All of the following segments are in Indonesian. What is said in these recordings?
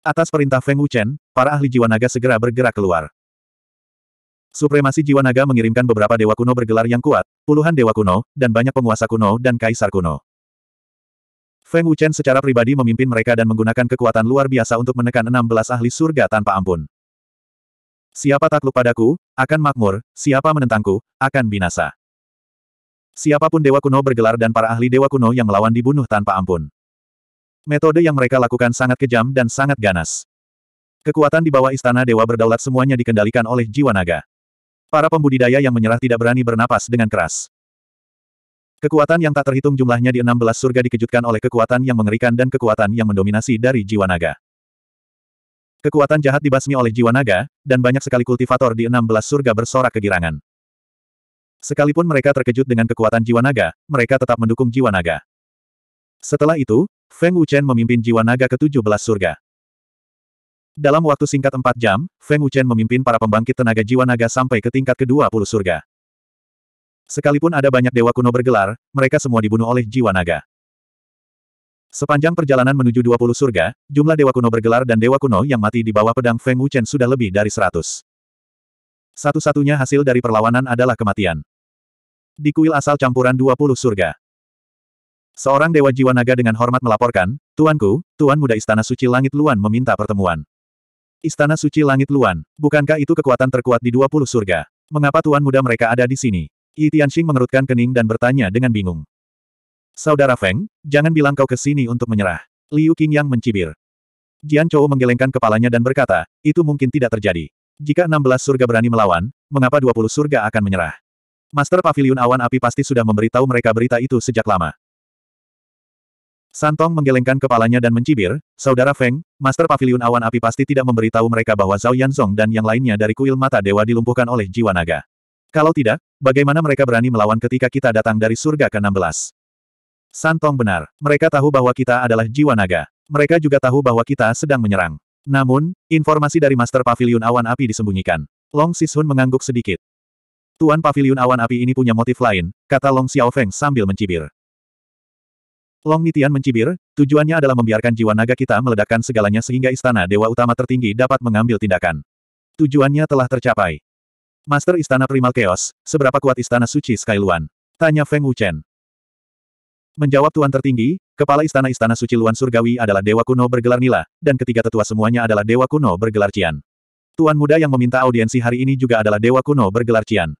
Atas perintah Feng Wuchen, para ahli jiwa naga segera bergerak keluar. Supremasi jiwa naga mengirimkan beberapa dewa kuno bergelar yang kuat, puluhan dewa kuno, dan banyak penguasa kuno dan kaisar kuno. Feng Wuchen secara pribadi memimpin mereka dan menggunakan kekuatan luar biasa untuk menekan 16 ahli surga tanpa ampun. Siapa takluk padaku, akan makmur, siapa menentangku, akan binasa. Siapapun dewa kuno bergelar dan para ahli dewa kuno yang melawan dibunuh tanpa ampun. Metode yang mereka lakukan sangat kejam dan sangat ganas. Kekuatan di bawah istana dewa berdaulat semuanya dikendalikan oleh jiwa naga. Para pembudidaya yang menyerah tidak berani bernapas dengan keras. Kekuatan yang tak terhitung jumlahnya di 16 surga dikejutkan oleh kekuatan yang mengerikan dan kekuatan yang mendominasi dari jiwa naga. Kekuatan jahat dibasmi oleh jiwa naga, dan banyak sekali kultivator di 16 surga bersorak kegirangan. Sekalipun mereka terkejut dengan kekuatan jiwa naga, mereka tetap mendukung jiwa naga. Setelah itu, Feng Wuchen memimpin jiwa naga ke-17 surga. Dalam waktu singkat 4 jam, Feng Wuchen memimpin para pembangkit tenaga jiwa naga sampai ke tingkat ke-20 surga. Sekalipun ada banyak dewa kuno bergelar, mereka semua dibunuh oleh jiwa naga. Sepanjang perjalanan menuju 20 surga, jumlah dewa kuno bergelar dan dewa kuno yang mati di bawah pedang Feng Wuchen sudah lebih dari 100. Satu-satunya hasil dari perlawanan adalah kematian. Di kuil asal campuran 20 surga. Seorang dewa jiwa naga dengan hormat melaporkan, Tuanku, Tuan Muda Istana Suci Langit Luan meminta pertemuan. Istana Suci Langit Luan, bukankah itu kekuatan terkuat di 20 surga? Mengapa Tuan Muda mereka ada di sini? Yi Tianxing mengerutkan kening dan bertanya dengan bingung. Saudara Feng, jangan bilang kau ke sini untuk menyerah. Liu Qingyang mencibir. Jian Chou menggelengkan kepalanya dan berkata, itu mungkin tidak terjadi. Jika 16 surga berani melawan, mengapa 20 surga akan menyerah? Master Pavilion Awan Api pasti sudah memberitahu mereka berita itu sejak lama. Santong menggelengkan kepalanya dan mencibir, Saudara Feng, Master Pavilion Awan Api pasti tidak memberitahu mereka bahwa Zhao Yanzong dan yang lainnya dari kuil mata dewa dilumpuhkan oleh jiwa naga. Kalau tidak, bagaimana mereka berani melawan ketika kita datang dari surga ke-16? Santong benar, mereka tahu bahwa kita adalah jiwa naga. Mereka juga tahu bahwa kita sedang menyerang. Namun, informasi dari Master Pavilion Awan Api disembunyikan. Long Sishun mengangguk sedikit. Tuan Pavilion Awan Api ini punya motif lain, kata Long Xiaofeng sambil mencibir. Long Nitian mencibir, tujuannya adalah membiarkan jiwa naga kita meledakkan segalanya sehingga istana dewa utama tertinggi dapat mengambil tindakan. Tujuannya telah tercapai. Master Istana Primal Chaos, seberapa kuat Istana Suci Sky Skyluan? Tanya Feng Wuchen. Menjawab Tuan Tertinggi, Kepala Istana-Istana Suci Luan Surgawi adalah Dewa Kuno bergelar Nila, dan ketiga tetua semuanya adalah Dewa Kuno bergelar Cian. Tuan muda yang meminta audiensi hari ini juga adalah Dewa Kuno bergelar Cian.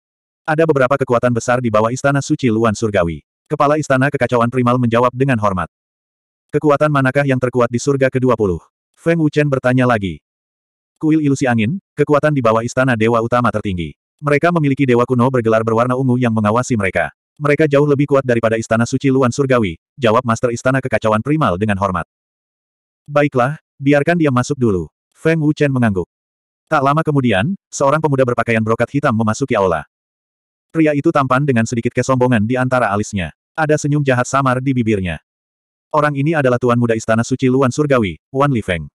Ada beberapa kekuatan besar di bawah Istana Suci Luan Surgawi. Kepala Istana Kekacauan Primal menjawab dengan hormat. Kekuatan manakah yang terkuat di surga ke-20? Feng Wuchen bertanya lagi. Kuil ilusi angin, kekuatan di bawah istana dewa utama tertinggi. Mereka memiliki dewa kuno bergelar berwarna ungu yang mengawasi mereka. Mereka jauh lebih kuat daripada istana suci Luan Surgawi, jawab Master Istana Kekacauan Primal dengan hormat. Baiklah, biarkan dia masuk dulu. Feng Wuchen mengangguk. Tak lama kemudian, seorang pemuda berpakaian brokat hitam memasuki aula. Pria itu tampan dengan sedikit kesombongan di antara alisnya. Ada senyum jahat samar di bibirnya. Orang ini adalah tuan muda istana suci Luan Surgawi, Wan Lifeng.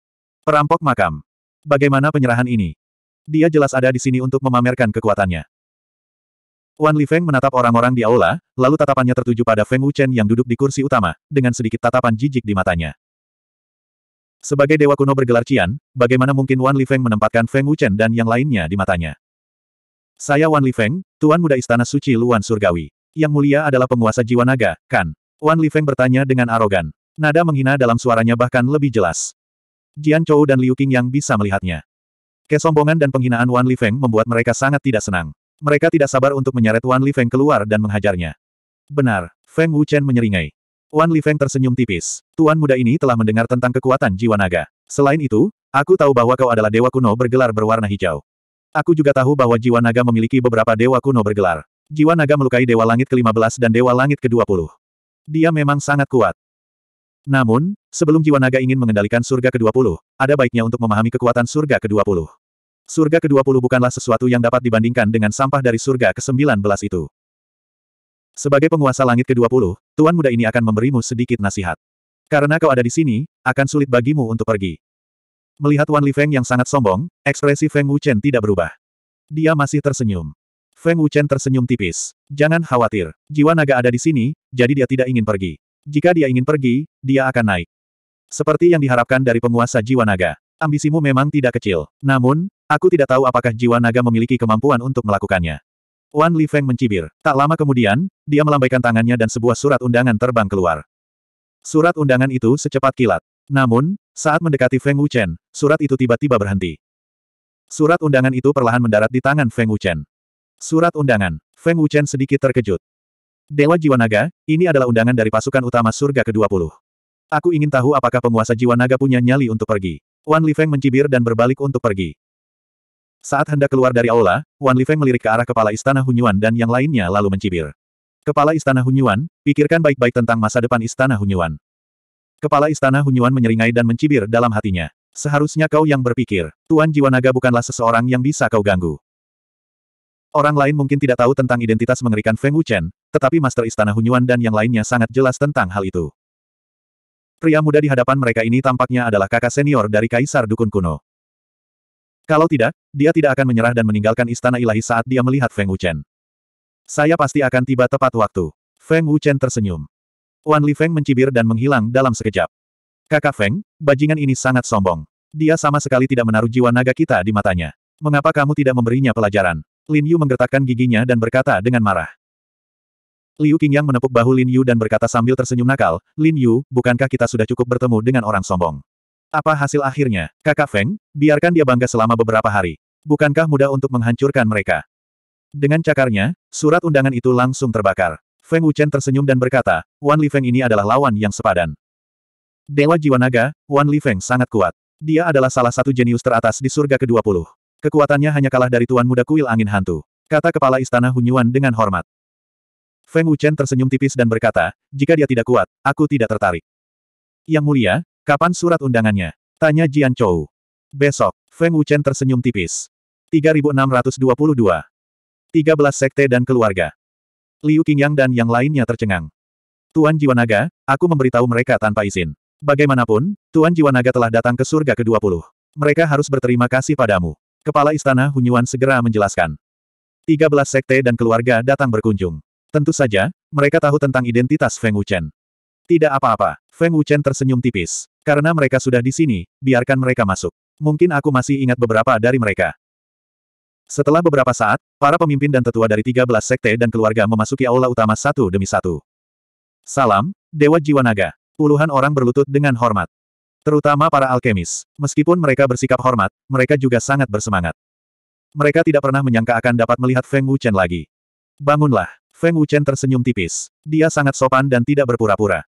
Perampok makam. Bagaimana penyerahan ini? Dia jelas ada di sini untuk memamerkan kekuatannya. Wan Lifeng menatap orang-orang di aula, lalu tatapannya tertuju pada Feng Wuchen yang duduk di kursi utama, dengan sedikit tatapan jijik di matanya. Sebagai dewa kuno bergelar Cian, bagaimana mungkin Wan Lifeng menempatkan Feng Wuchen dan yang lainnya di matanya? Saya Wan Lifeng, tuan muda istana suci Luan Surgawi. Yang mulia adalah penguasa jiwa naga, kan? Wan Lifeng bertanya dengan arogan. Nada menghina dalam suaranya bahkan lebih jelas. Jian Chou dan Liu Qing yang bisa melihatnya. Kesombongan dan penghinaan Wan Lifeng membuat mereka sangat tidak senang. Mereka tidak sabar untuk menyeret Wan Lifeng keluar dan menghajarnya. Benar, Feng Wuchen menyeringai. Wan Lifeng tersenyum tipis. Tuan muda ini telah mendengar tentang kekuatan jiwa naga. Selain itu, aku tahu bahwa kau adalah dewa kuno bergelar berwarna hijau. Aku juga tahu bahwa jiwa naga memiliki beberapa dewa kuno bergelar. Jiwa naga melukai Dewa Langit ke-15 dan Dewa Langit ke-20. Dia memang sangat kuat. Namun, sebelum jiwa naga ingin mengendalikan surga ke-20, ada baiknya untuk memahami kekuatan surga ke-20. Surga ke-20 bukanlah sesuatu yang dapat dibandingkan dengan sampah dari surga ke-19 itu. Sebagai penguasa langit ke-20, Tuan muda ini akan memberimu sedikit nasihat. Karena kau ada di sini, akan sulit bagimu untuk pergi. Melihat Wan Li Feng yang sangat sombong, ekspresi Feng Wuchen tidak berubah. Dia masih tersenyum. Feng Wuchen tersenyum tipis. Jangan khawatir, jiwa naga ada di sini, jadi dia tidak ingin pergi. Jika dia ingin pergi, dia akan naik. Seperti yang diharapkan dari penguasa jiwa naga. Ambisimu memang tidak kecil. Namun, aku tidak tahu apakah jiwa naga memiliki kemampuan untuk melakukannya. Wan Li Feng mencibir. Tak lama kemudian, dia melambaikan tangannya dan sebuah surat undangan terbang keluar. Surat undangan itu secepat kilat. Namun, saat mendekati Feng Wuchen, surat itu tiba-tiba berhenti. Surat undangan itu perlahan mendarat di tangan Feng Wuchen. Surat undangan. Feng Wuchen sedikit terkejut. Dewa Jiwa Naga, ini adalah undangan dari pasukan utama surga ke-20. Aku ingin tahu apakah penguasa Jiwa Naga punya nyali untuk pergi. Wan Li Feng mencibir dan berbalik untuk pergi. Saat hendak keluar dari aula, Wan Li Feng melirik ke arah kepala istana Hunyuan dan yang lainnya lalu mencibir. Kepala istana Hunyuan, pikirkan baik-baik tentang masa depan istana Hunyuan. Kepala istana Hunyuan menyeringai dan mencibir dalam hatinya. Seharusnya kau yang berpikir, Tuan Jiwa Naga bukanlah seseorang yang bisa kau ganggu. Orang lain mungkin tidak tahu tentang identitas mengerikan Feng Wuchen, tetapi Master Istana Hunyuan dan yang lainnya sangat jelas tentang hal itu. Pria muda di hadapan mereka ini tampaknya adalah kakak senior dari Kaisar Dukun Kuno. Kalau tidak, dia tidak akan menyerah dan meninggalkan istana ilahi saat dia melihat Feng Wuchen. Saya pasti akan tiba tepat waktu. Feng Wuchen tersenyum. Wan Li Feng mencibir dan menghilang dalam sekejap. Kakak Feng, bajingan ini sangat sombong. Dia sama sekali tidak menaruh jiwa naga kita di matanya. Mengapa kamu tidak memberinya pelajaran? Lin Yu menggertakkan giginya dan berkata dengan marah. Liu Qingyang menepuk bahu Lin Yu dan berkata sambil tersenyum nakal, Lin Yu, bukankah kita sudah cukup bertemu dengan orang sombong? Apa hasil akhirnya? Kakak Feng, biarkan dia bangga selama beberapa hari. Bukankah mudah untuk menghancurkan mereka? Dengan cakarnya, surat undangan itu langsung terbakar. Feng Wuchen tersenyum dan berkata, Wan Li Feng ini adalah lawan yang sepadan. Dewa Jiwa Naga, Wan Li Feng sangat kuat. Dia adalah salah satu jenius teratas di surga ke-20. Kekuatannya hanya kalah dari Tuan Muda Kuil Angin Hantu. Kata Kepala Istana Hunyuan dengan hormat. Feng Wuchen tersenyum tipis dan berkata, jika dia tidak kuat, aku tidak tertarik. Yang mulia, kapan surat undangannya? Tanya Jian Chou. Besok, Feng Wuchen tersenyum tipis. 3622. 13 sekte dan keluarga. Liu Qingyang dan yang lainnya tercengang. Tuan Jiwanaga, aku memberitahu mereka tanpa izin. Bagaimanapun, Tuan Jiwanaga telah datang ke surga ke-20. Mereka harus berterima kasih padamu. Kepala Istana Hunyuan segera menjelaskan. 13 sekte dan keluarga datang berkunjung. Tentu saja, mereka tahu tentang identitas Feng Wuchen. Tidak apa-apa, Feng Wuchen tersenyum tipis. Karena mereka sudah di sini, biarkan mereka masuk. Mungkin aku masih ingat beberapa dari mereka. Setelah beberapa saat, para pemimpin dan tetua dari 13 sekte dan keluarga memasuki aula utama satu demi satu. Salam, Dewa Jiwa Naga. Puluhan orang berlutut dengan hormat. Terutama para alkemis. Meskipun mereka bersikap hormat, mereka juga sangat bersemangat. Mereka tidak pernah menyangka akan dapat melihat Feng Wuchen lagi. Bangunlah. Feng Wuchen tersenyum tipis. Dia sangat sopan dan tidak berpura-pura.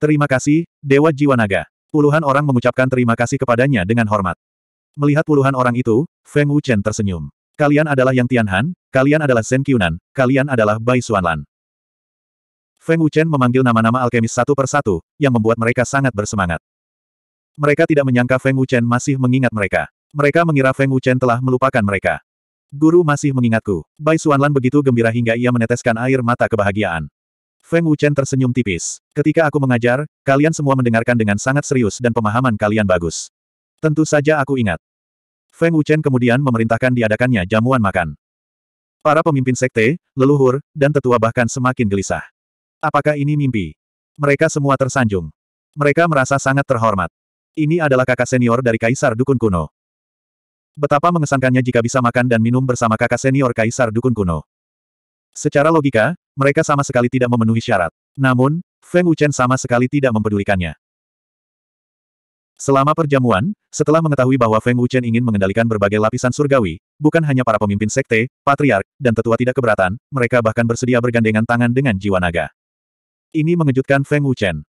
Terima kasih, Dewa Jiwa Naga. Puluhan orang mengucapkan terima kasih kepadanya dengan hormat. Melihat puluhan orang itu, Feng Wuchen tersenyum. Kalian adalah Yang Tianhan, kalian adalah Shen Qiunan, kalian adalah Bai Xuanlan. Feng Wuchen memanggil nama-nama alkemis satu persatu, yang membuat mereka sangat bersemangat. Mereka tidak menyangka Feng Wuchen masih mengingat mereka. Mereka mengira Feng Wuchen telah melupakan mereka. Guru masih mengingatku. Bai Xuanlan begitu gembira hingga ia meneteskan air mata kebahagiaan. Feng Wuchen tersenyum tipis. Ketika aku mengajar, kalian semua mendengarkan dengan sangat serius dan pemahaman kalian bagus. Tentu saja aku ingat. Feng Wuchen kemudian memerintahkan diadakannya jamuan makan. Para pemimpin sekte, leluhur, dan tetua bahkan semakin gelisah. Apakah ini mimpi? Mereka semua tersanjung. Mereka merasa sangat terhormat. Ini adalah kakak senior dari Kaisar Dukun Kuno. Betapa mengesankannya jika bisa makan dan minum bersama kakak senior Kaisar Dukun Kuno. Secara logika, mereka sama sekali tidak memenuhi syarat. Namun, Feng Wuchen sama sekali tidak mempedulikannya. Selama perjamuan, setelah mengetahui bahwa Feng Wuchen ingin mengendalikan berbagai lapisan surgawi, bukan hanya para pemimpin sekte, patriark, dan tetua tidak keberatan, mereka bahkan bersedia bergandengan tangan dengan jiwa naga. Ini mengejutkan Feng Wuchen.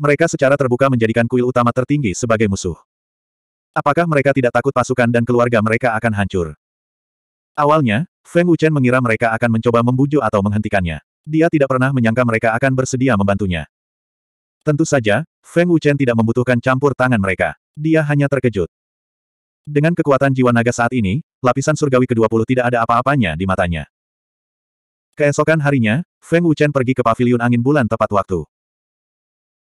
Mereka secara terbuka menjadikan kuil utama tertinggi sebagai musuh. Apakah mereka tidak takut pasukan dan keluarga mereka akan hancur? Awalnya, Feng Wuchen mengira mereka akan mencoba membujuk atau menghentikannya. Dia tidak pernah menyangka mereka akan bersedia membantunya. Tentu saja, Feng Wuchen tidak membutuhkan campur tangan mereka. Dia hanya terkejut. Dengan kekuatan jiwa naga saat ini, lapisan surgawi ke-20 tidak ada apa-apanya di matanya. Keesokan harinya, Feng Wuchen pergi ke paviliun angin bulan tepat waktu.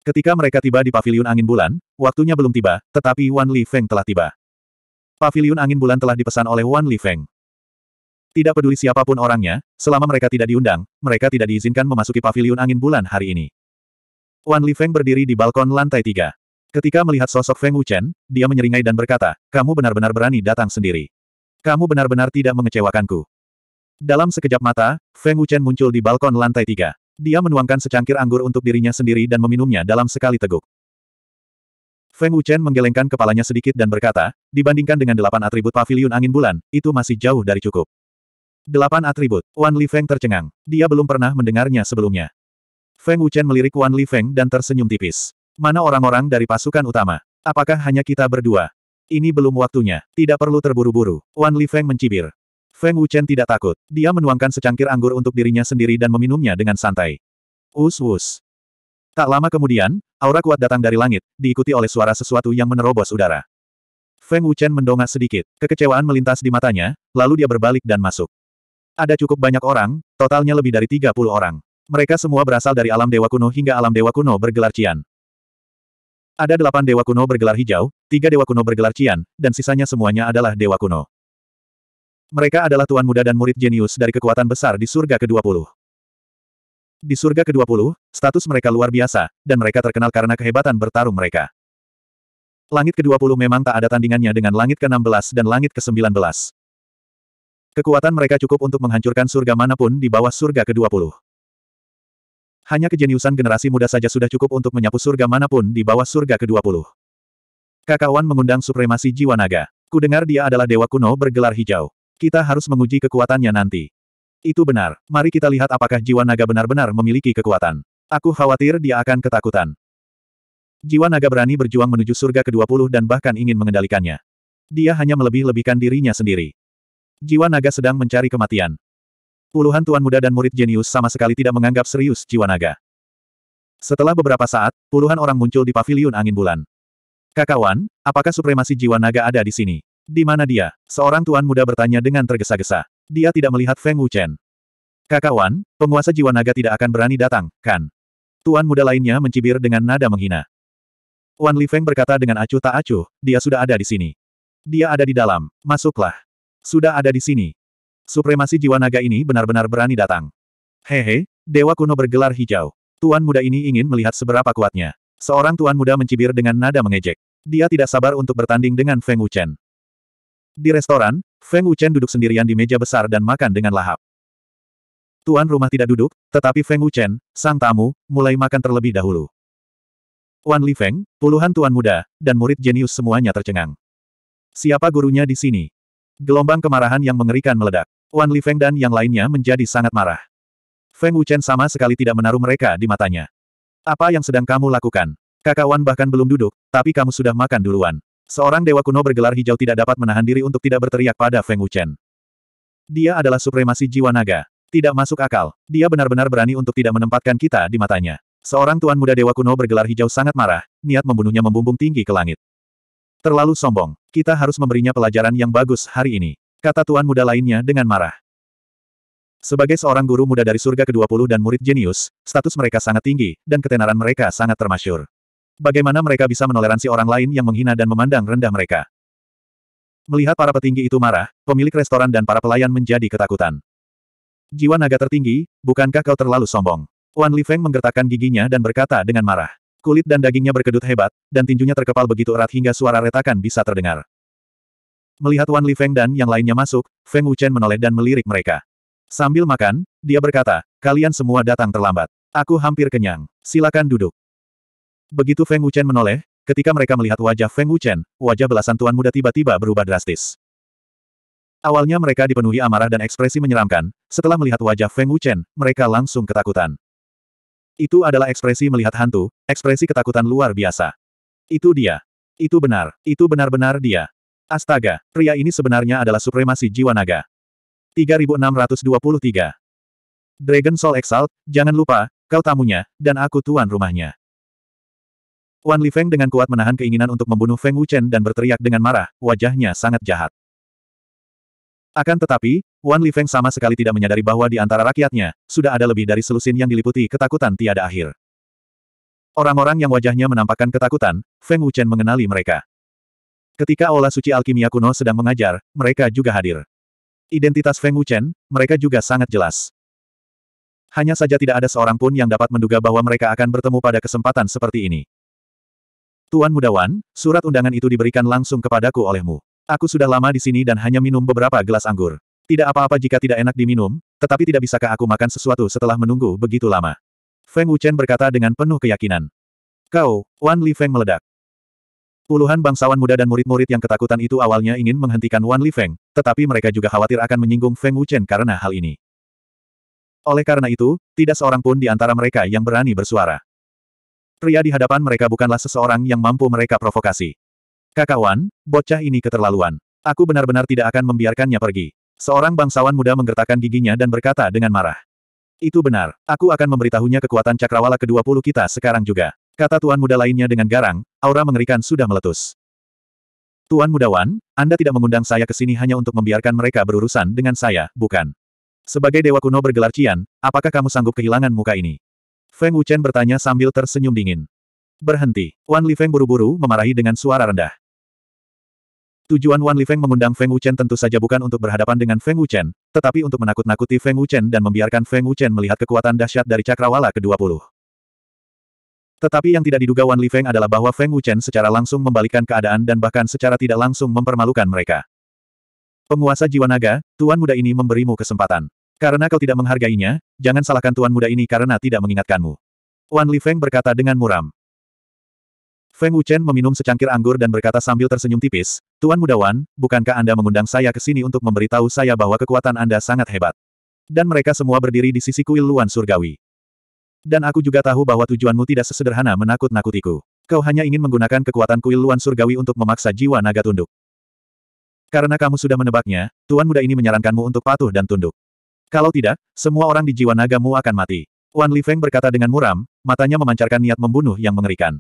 Ketika mereka tiba di paviliun angin bulan, waktunya belum tiba, tetapi Wan Li Feng telah tiba. Paviliun angin bulan telah dipesan oleh Wan Li Feng. Tidak peduli siapapun orangnya, selama mereka tidak diundang, mereka tidak diizinkan memasuki paviliun angin bulan hari ini. Wan Li Feng berdiri di balkon lantai tiga. Ketika melihat sosok Feng Wuchen, dia menyeringai dan berkata, kamu benar-benar berani datang sendiri. Kamu benar-benar tidak mengecewakanku. Dalam sekejap mata, Feng Wuchen muncul di balkon lantai tiga. Dia menuangkan secangkir anggur untuk dirinya sendiri dan meminumnya dalam sekali teguk. Feng Wuchen menggelengkan kepalanya sedikit dan berkata, dibandingkan dengan delapan atribut paviliun angin bulan, itu masih jauh dari cukup. Delapan atribut, Wan Li Feng tercengang. Dia belum pernah mendengarnya sebelumnya. Feng Wuchen melirik Wan Li Feng dan tersenyum tipis. Mana orang-orang dari pasukan utama? Apakah hanya kita berdua? Ini belum waktunya, tidak perlu terburu-buru. Wan Li Feng mencibir. Feng Wuchen tidak takut. Dia menuangkan secangkir anggur untuk dirinya sendiri dan meminumnya dengan santai. Us-us. Tak lama kemudian, aura kuat datang dari langit, diikuti oleh suara sesuatu yang menerobos udara. Feng Wuchen mendongak sedikit, kekecewaan melintas di matanya, lalu dia berbalik dan masuk. Ada cukup banyak orang, totalnya lebih dari 30 orang. Mereka semua berasal dari alam dewa kuno hingga alam dewa kuno bergelar Cian. Ada delapan dewa kuno bergelar hijau, tiga dewa kuno bergelar Cian, dan sisanya semuanya adalah dewa kuno. Mereka adalah tuan muda dan murid jenius dari kekuatan besar di surga ke-20. Di surga ke-20, status mereka luar biasa, dan mereka terkenal karena kehebatan bertarung mereka. Langit ke-20 memang tak ada tandingannya dengan langit ke-16 dan langit ke-19. Kekuatan mereka cukup untuk menghancurkan surga manapun di bawah surga ke-20. Hanya kejeniusan generasi muda saja sudah cukup untuk menyapu surga manapun di bawah surga ke-20. Kakawan mengundang supremasi jiwa naga. Kudengar dia adalah dewa kuno bergelar hijau. Kita harus menguji kekuatannya nanti. Itu benar. Mari kita lihat apakah jiwa naga benar-benar memiliki kekuatan. Aku khawatir dia akan ketakutan. Jiwa naga berani berjuang menuju surga ke-20 dan bahkan ingin mengendalikannya. Dia hanya melebih-lebihkan dirinya sendiri. Jiwa naga sedang mencari kematian. Puluhan tuan muda dan murid jenius sama sekali tidak menganggap serius jiwa naga. Setelah beberapa saat, puluhan orang muncul di paviliun angin bulan. Kakawan, apakah supremasi jiwa naga ada di sini? Di mana dia? Seorang tuan muda bertanya dengan tergesa-gesa. Dia tidak melihat Feng Wuchen. Kakak Wan, penguasa jiwa naga tidak akan berani datang, kan? Tuan muda lainnya mencibir dengan nada menghina. Wan Li Feng berkata dengan acuh tak acuh, dia sudah ada di sini. Dia ada di dalam, masuklah. Sudah ada di sini. Supremasi jiwa naga ini benar-benar berani datang. Hehe, dewa kuno bergelar hijau. Tuan muda ini ingin melihat seberapa kuatnya. Seorang tuan muda mencibir dengan nada mengejek. Dia tidak sabar untuk bertanding dengan Feng Wuchen. Di restoran, Feng Wuchen duduk sendirian di meja besar dan makan dengan lahap. Tuan rumah tidak duduk, tetapi Feng Wuchen, sang tamu, mulai makan terlebih dahulu. Wan Li Feng, puluhan tuan muda, dan murid jenius semuanya tercengang. Siapa gurunya di sini? Gelombang kemarahan yang mengerikan meledak. Wan Li Feng dan yang lainnya menjadi sangat marah. Feng Wuchen sama sekali tidak menaruh mereka di matanya. Apa yang sedang kamu lakukan? Kakak Wan bahkan belum duduk, tapi kamu sudah makan duluan. Seorang dewa kuno bergelar hijau tidak dapat menahan diri untuk tidak berteriak pada Feng Wuchen. Dia adalah supremasi jiwa naga. Tidak masuk akal. Dia benar-benar berani untuk tidak menempatkan kita di matanya. Seorang tuan muda dewa kuno bergelar hijau sangat marah, niat membunuhnya membumbung tinggi ke langit. Terlalu sombong. Kita harus memberinya pelajaran yang bagus hari ini. Kata tuan muda lainnya dengan marah. Sebagai seorang guru muda dari surga ke-20 dan murid jenius, status mereka sangat tinggi, dan ketenaran mereka sangat termasyur. Bagaimana mereka bisa menoleransi orang lain yang menghina dan memandang rendah mereka? Melihat para petinggi itu marah, pemilik restoran dan para pelayan menjadi ketakutan. Jiwa naga tertinggi, bukankah kau terlalu sombong? Wan Li Feng menggertakkan giginya dan berkata dengan marah. Kulit dan dagingnya berkedut hebat, dan tinjunya terkepal begitu erat hingga suara retakan bisa terdengar. Melihat Wan Li Feng dan yang lainnya masuk, Feng Wuchen menoleh dan melirik mereka. Sambil makan, dia berkata, kalian semua datang terlambat. Aku hampir kenyang. Silakan duduk. Begitu Feng Wuchen menoleh, ketika mereka melihat wajah Feng Wuchen, wajah belasan tuan muda tiba-tiba berubah drastis. Awalnya mereka dipenuhi amarah dan ekspresi menyeramkan, setelah melihat wajah Feng Wuchen, mereka langsung ketakutan. Itu adalah ekspresi melihat hantu, ekspresi ketakutan luar biasa. Itu dia. Itu benar, itu benar-benar dia. Astaga, pria ini sebenarnya adalah supremasi jiwa naga. 3623. Dragon Soul Exalt, jangan lupa, kau tamunya, dan aku tuan rumahnya. Wan Li Feng dengan kuat menahan keinginan untuk membunuh Feng Wuchen dan berteriak dengan marah, wajahnya sangat jahat. Akan tetapi, Wan Li Feng sama sekali tidak menyadari bahwa di antara rakyatnya, sudah ada lebih dari selusin yang diliputi ketakutan tiada akhir. Orang-orang yang wajahnya menampakkan ketakutan, Feng Wuchen mengenali mereka. Ketika olah suci alkimia kuno sedang mengajar, mereka juga hadir. Identitas Feng Wuchen, mereka juga sangat jelas. Hanya saja tidak ada seorang pun yang dapat menduga bahwa mereka akan bertemu pada kesempatan seperti ini. Tuan Mudawan, surat undangan itu diberikan langsung kepadaku olehmu. Aku sudah lama di sini dan hanya minum beberapa gelas anggur. Tidak apa-apa jika tidak enak diminum, tetapi tidak bisakah aku makan sesuatu setelah menunggu begitu lama? Feng Wuchen berkata dengan penuh keyakinan. Kau, Wan Li Feng meledak. Puluhan bangsawan muda dan murid-murid yang ketakutan itu awalnya ingin menghentikan Wan Li Feng, tetapi mereka juga khawatir akan menyinggung Feng Wuchen karena hal ini. Oleh karena itu, tidak seorang pun di antara mereka yang berani bersuara. Pria di hadapan mereka bukanlah seseorang yang mampu mereka provokasi. Kakawan, bocah ini keterlaluan. Aku benar-benar tidak akan membiarkannya pergi. Seorang bangsawan muda menggertakkan giginya dan berkata dengan marah. Itu benar, aku akan memberitahunya kekuatan cakrawala ke-20 kita sekarang juga. Kata tuan muda lainnya dengan garang, aura mengerikan sudah meletus. Tuan Mudawan, Anda tidak mengundang saya ke sini hanya untuk membiarkan mereka berurusan dengan saya, bukan? Sebagai Dewa Kuno bergelar Cian, apakah kamu sanggup kehilangan muka ini? Feng Wuchen bertanya sambil tersenyum dingin. Berhenti. Wan Li Feng buru-buru memarahi dengan suara rendah. Tujuan Wan Li Feng mengundang Feng Wuchen tentu saja bukan untuk berhadapan dengan Feng Wuchen, tetapi untuk menakut-nakuti Feng Wuchen dan membiarkan Feng Wuchen melihat kekuatan dahsyat dari cakrawala ke-20. Tetapi yang tidak diduga Wan Li Feng adalah bahwa Feng Wuchen secara langsung membalikkan keadaan dan bahkan secara tidak langsung mempermalukan mereka. Penguasa jiwa naga, tuan muda ini memberimu kesempatan. Karena kau tidak menghargainya, jangan salahkan tuan muda ini karena tidak mengingatkanmu. Wan Li Feng berkata dengan muram. Feng Wuchen meminum secangkir anggur dan berkata sambil tersenyum tipis, Tuan Muda Wan, bukankah Anda mengundang saya ke sini untuk memberitahu saya bahwa kekuatan Anda sangat hebat? Dan mereka semua berdiri di sisi kuil luan surgawi. Dan aku juga tahu bahwa tujuanmu tidak sesederhana menakut-nakutiku. Kau hanya ingin menggunakan kekuatan kuil luan surgawi untuk memaksa jiwa naga tunduk. Karena kamu sudah menebaknya, Tuan Muda ini menyarankanmu untuk patuh dan tunduk. Kalau tidak, semua orang di jiwa nagamu akan mati. Wan Li Feng berkata dengan muram, matanya memancarkan niat membunuh yang mengerikan.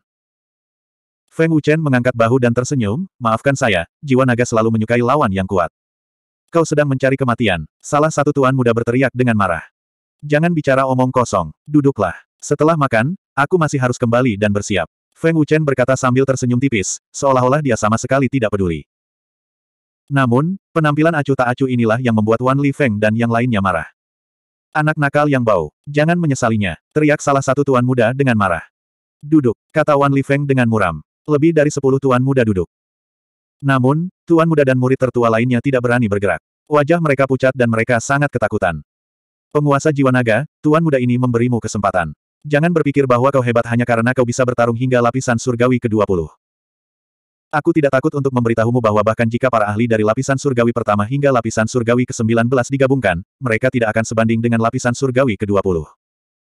Feng Wuchen mengangkat bahu dan tersenyum, maafkan saya, jiwa naga selalu menyukai lawan yang kuat. Kau sedang mencari kematian, salah satu tuan muda berteriak dengan marah. Jangan bicara omong kosong, duduklah. Setelah makan, aku masih harus kembali dan bersiap. Feng Wuchen berkata sambil tersenyum tipis, seolah-olah dia sama sekali tidak peduli. Namun, penampilan acu tak acu inilah yang membuat Wan Li Feng dan yang lainnya marah. Anak nakal yang bau, jangan menyesalinya, teriak salah satu tuan muda dengan marah. Duduk, kata Wan Li Feng dengan muram. Lebih dari sepuluh tuan muda duduk. Namun, tuan muda dan murid tertua lainnya tidak berani bergerak. Wajah mereka pucat dan mereka sangat ketakutan. Penguasa jiwa naga, tuan muda ini memberimu kesempatan. Jangan berpikir bahwa kau hebat hanya karena kau bisa bertarung hingga lapisan surgawi ke-20. Aku tidak takut untuk memberitahumu bahwa bahkan jika para ahli dari lapisan surgawi pertama hingga lapisan surgawi ke-19 digabungkan, mereka tidak akan sebanding dengan lapisan surgawi ke-20.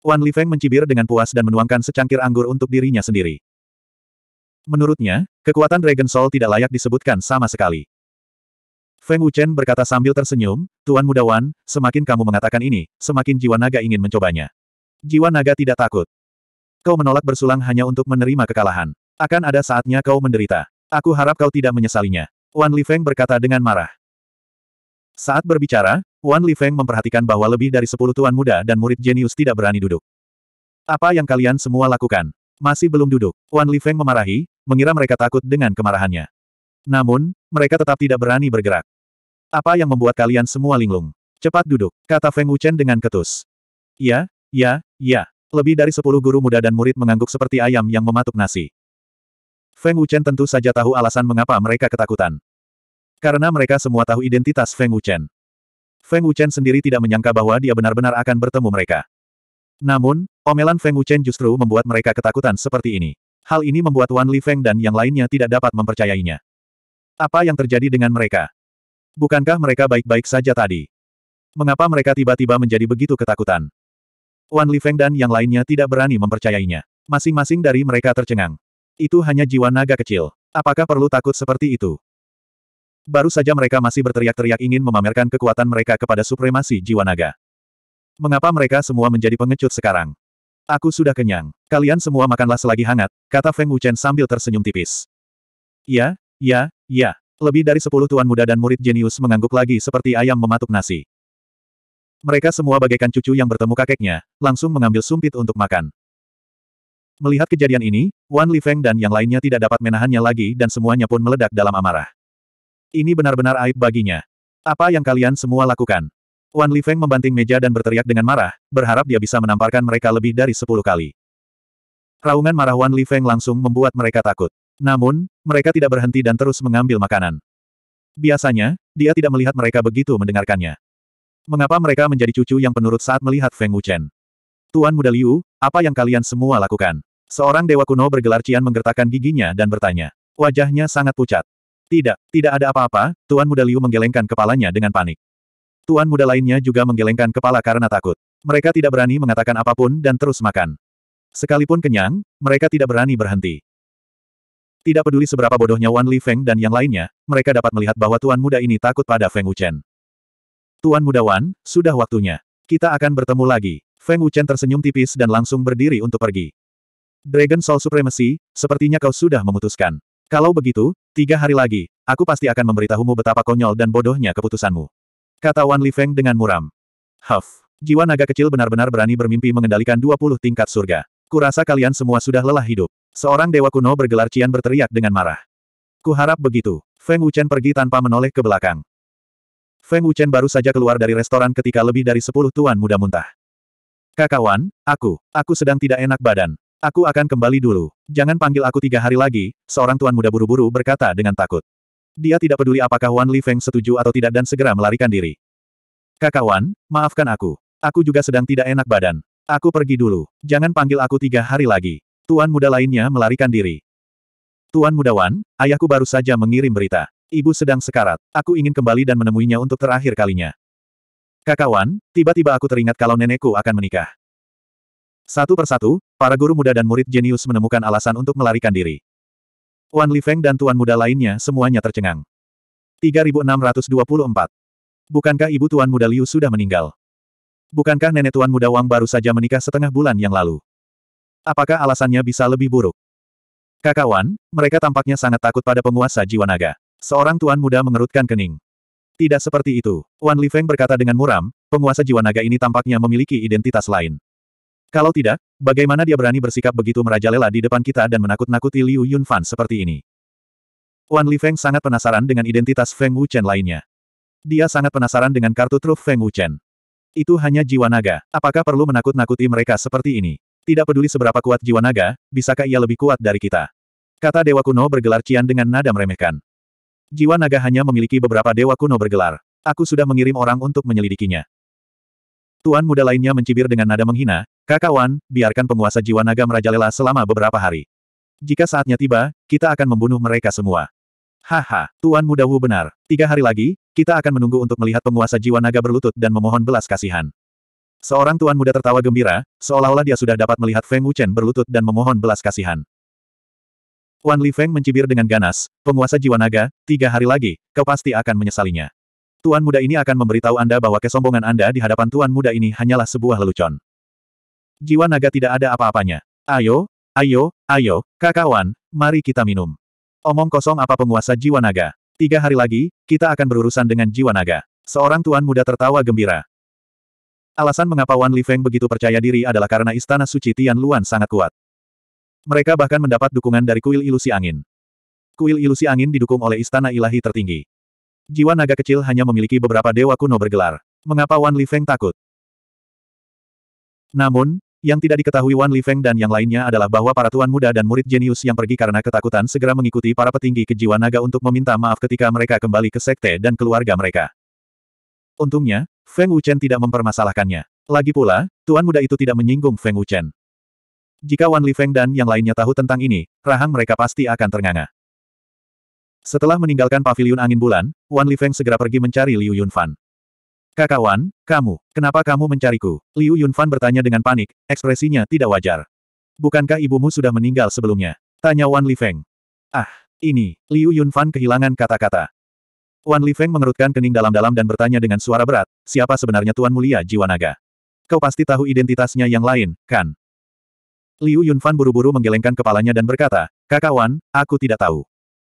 Wan Li Feng mencibir dengan puas dan menuangkan secangkir anggur untuk dirinya sendiri. Menurutnya, kekuatan Dragon Soul tidak layak disebutkan sama sekali. Feng Wuchen berkata sambil tersenyum, Tuan Muda Wan, semakin kamu mengatakan ini, semakin jiwa naga ingin mencobanya. Jiwa naga tidak takut. Kau menolak bersulang hanya untuk menerima kekalahan. Akan ada saatnya kau menderita. Aku harap kau tidak menyesalinya. Wan Li Feng berkata dengan marah. Saat berbicara, Wan Li Feng memperhatikan bahwa lebih dari sepuluh tuan muda dan murid jenius tidak berani duduk. Apa yang kalian semua lakukan? Masih belum duduk. Wan Li Feng memarahi, mengira mereka takut dengan kemarahannya. Namun, mereka tetap tidak berani bergerak. Apa yang membuat kalian semua linglung? Cepat duduk, kata Feng Wuchen dengan ketus. Ya, ya, ya. Lebih dari sepuluh guru muda dan murid mengangguk seperti ayam yang mematuk nasi. Feng Wuchen tentu saja tahu alasan mengapa mereka ketakutan. Karena mereka semua tahu identitas Feng Wuchen. Feng Wuchen sendiri tidak menyangka bahwa dia benar-benar akan bertemu mereka. Namun, omelan Feng Wuchen justru membuat mereka ketakutan seperti ini. Hal ini membuat Wan Li Feng dan yang lainnya tidak dapat mempercayainya. Apa yang terjadi dengan mereka? Bukankah mereka baik-baik saja tadi? Mengapa mereka tiba-tiba menjadi begitu ketakutan? Wan Li Feng dan yang lainnya tidak berani mempercayainya. Masing-masing dari mereka tercengang. Itu hanya jiwa naga kecil. Apakah perlu takut seperti itu? Baru saja mereka masih berteriak-teriak ingin memamerkan kekuatan mereka kepada supremasi jiwa naga. Mengapa mereka semua menjadi pengecut sekarang? Aku sudah kenyang. Kalian semua makanlah selagi hangat, kata Feng Wuchen sambil tersenyum tipis. Ya, ya, ya. Lebih dari sepuluh tuan muda dan murid jenius mengangguk lagi seperti ayam mematuk nasi. Mereka semua bagaikan cucu yang bertemu kakeknya, langsung mengambil sumpit untuk makan. Melihat kejadian ini, Wan Li Feng dan yang lainnya tidak dapat menahannya lagi dan semuanya pun meledak dalam amarah. Ini benar-benar aib baginya. Apa yang kalian semua lakukan? Wan Li Feng membanting meja dan berteriak dengan marah, berharap dia bisa menamparkan mereka lebih dari sepuluh kali. Raungan marah Wan Li Feng langsung membuat mereka takut. Namun, mereka tidak berhenti dan terus mengambil makanan. Biasanya, dia tidak melihat mereka begitu mendengarkannya. Mengapa mereka menjadi cucu yang penurut saat melihat Feng Wuchen? Tuan Muda Liu, apa yang kalian semua lakukan? Seorang dewa kuno bergelar Cian menggertakkan giginya dan bertanya. Wajahnya sangat pucat. Tidak, tidak ada apa-apa, Tuan Muda Liu menggelengkan kepalanya dengan panik. Tuan Muda lainnya juga menggelengkan kepala karena takut. Mereka tidak berani mengatakan apapun dan terus makan. Sekalipun kenyang, mereka tidak berani berhenti. Tidak peduli seberapa bodohnya Wan Li Feng dan yang lainnya, mereka dapat melihat bahwa Tuan Muda ini takut pada Feng Wuchen. Tuan Muda Wan, sudah waktunya. Kita akan bertemu lagi. Feng Wuchen tersenyum tipis dan langsung berdiri untuk pergi. Dragon Soul Supremacy, sepertinya kau sudah memutuskan. Kalau begitu, tiga hari lagi, aku pasti akan memberitahumu betapa konyol dan bodohnya keputusanmu. Kata Wan Li Feng dengan muram. Huff, jiwa naga kecil benar-benar berani bermimpi mengendalikan 20 tingkat surga. Kurasa kalian semua sudah lelah hidup. Seorang dewa kuno bergelar Cian berteriak dengan marah. Kuharap begitu. Feng Wuchen pergi tanpa menoleh ke belakang. Feng Wuchen baru saja keluar dari restoran ketika lebih dari sepuluh tuan muda muntah. Kakawan, aku, aku sedang tidak enak badan. Aku akan kembali dulu. Jangan panggil aku tiga hari lagi, seorang tuan muda buru-buru berkata dengan takut. Dia tidak peduli apakah Wan Li Feng setuju atau tidak dan segera melarikan diri. Kakak Wan, maafkan aku. Aku juga sedang tidak enak badan. Aku pergi dulu. Jangan panggil aku tiga hari lagi. Tuan muda lainnya melarikan diri. Tuan muda Wan, ayahku baru saja mengirim berita. Ibu sedang sekarat. Aku ingin kembali dan menemuinya untuk terakhir kalinya. Kakak Wan, tiba-tiba aku teringat kalau nenekku akan menikah. Satu persatu, para guru muda dan murid jenius menemukan alasan untuk melarikan diri. Wan Li Feng dan tuan muda lainnya semuanya tercengang. 3624. Bukankah ibu tuan muda Liu sudah meninggal? Bukankah nenek tuan muda Wang baru saja menikah setengah bulan yang lalu? Apakah alasannya bisa lebih buruk? Kakak Wan, mereka tampaknya sangat takut pada penguasa jiwa naga. Seorang tuan muda mengerutkan kening. Tidak seperti itu, Wan Li Feng berkata dengan muram, penguasa jiwa naga ini tampaknya memiliki identitas lain. Kalau tidak, bagaimana dia berani bersikap begitu merajalela di depan kita dan menakut-nakuti Liu Yunfan seperti ini? Wan Li Feng sangat penasaran dengan identitas Feng Wuchen lainnya. Dia sangat penasaran dengan kartu truf Feng Wuchen. Itu hanya jiwa naga. Apakah perlu menakut-nakuti mereka seperti ini? Tidak peduli seberapa kuat jiwa naga, bisakah ia lebih kuat dari kita? Kata Dewa Kuno bergelar Cian dengan nada meremehkan. Jiwa naga hanya memiliki beberapa Dewa Kuno bergelar. Aku sudah mengirim orang untuk menyelidikinya. Tuan muda lainnya mencibir dengan nada menghina, Kakak Wan, biarkan penguasa jiwa naga merajalela selama beberapa hari. Jika saatnya tiba, kita akan membunuh mereka semua. Haha, Tuan muda Wu benar. Tiga hari lagi, kita akan menunggu untuk melihat penguasa jiwa naga berlutut dan memohon belas kasihan. Seorang Tuan muda tertawa gembira, seolah-olah dia sudah dapat melihat Feng Wuchen berlutut dan memohon belas kasihan. Wan Li Feng mencibir dengan ganas, penguasa jiwa naga, tiga hari lagi, kau pasti akan menyesalinya. Tuan muda ini akan memberitahu Anda bahwa kesombongan Anda di hadapan tuan muda ini hanyalah sebuah lelucon. Jiwa naga tidak ada apa-apanya. Ayo, ayo, ayo, kakawan, mari kita minum. Omong kosong apa penguasa jiwa naga. Tiga hari lagi, kita akan berurusan dengan jiwa naga. Seorang tuan muda tertawa gembira. Alasan mengapa Wan Li Feng begitu percaya diri adalah karena istana suci Tian Luan sangat kuat. Mereka bahkan mendapat dukungan dari kuil ilusi angin. Kuil ilusi angin didukung oleh istana ilahi tertinggi. Jiwa naga kecil hanya memiliki beberapa dewa kuno bergelar. Mengapa Wan Li Feng takut? Namun, yang tidak diketahui Wan Li Feng dan yang lainnya adalah bahwa para tuan muda dan murid jenius yang pergi karena ketakutan segera mengikuti para petinggi ke jiwa naga untuk meminta maaf ketika mereka kembali ke sekte dan keluarga mereka. Untungnya, Feng Wuchen tidak mempermasalahkannya. Lagi pula, tuan muda itu tidak menyinggung Feng Wuchen. Jika Wan Li Feng dan yang lainnya tahu tentang ini, rahang mereka pasti akan ternganga. Setelah meninggalkan paviliun angin bulan, Wan Lifeng segera pergi mencari Liu Yunfan. Kakak Wan, kamu, kenapa kamu mencariku? Liu Yunfan bertanya dengan panik, ekspresinya tidak wajar. Bukankah ibumu sudah meninggal sebelumnya? Tanya Wan Lifeng. Ah, ini, Liu Yunfan kehilangan kata-kata. Wan Lifeng mengerutkan kening dalam-dalam dan bertanya dengan suara berat, siapa sebenarnya Tuan Mulia Jiwa Naga? Kau pasti tahu identitasnya yang lain, kan? Liu Yunfan buru-buru menggelengkan kepalanya dan berkata, Kakak Wan, aku tidak tahu.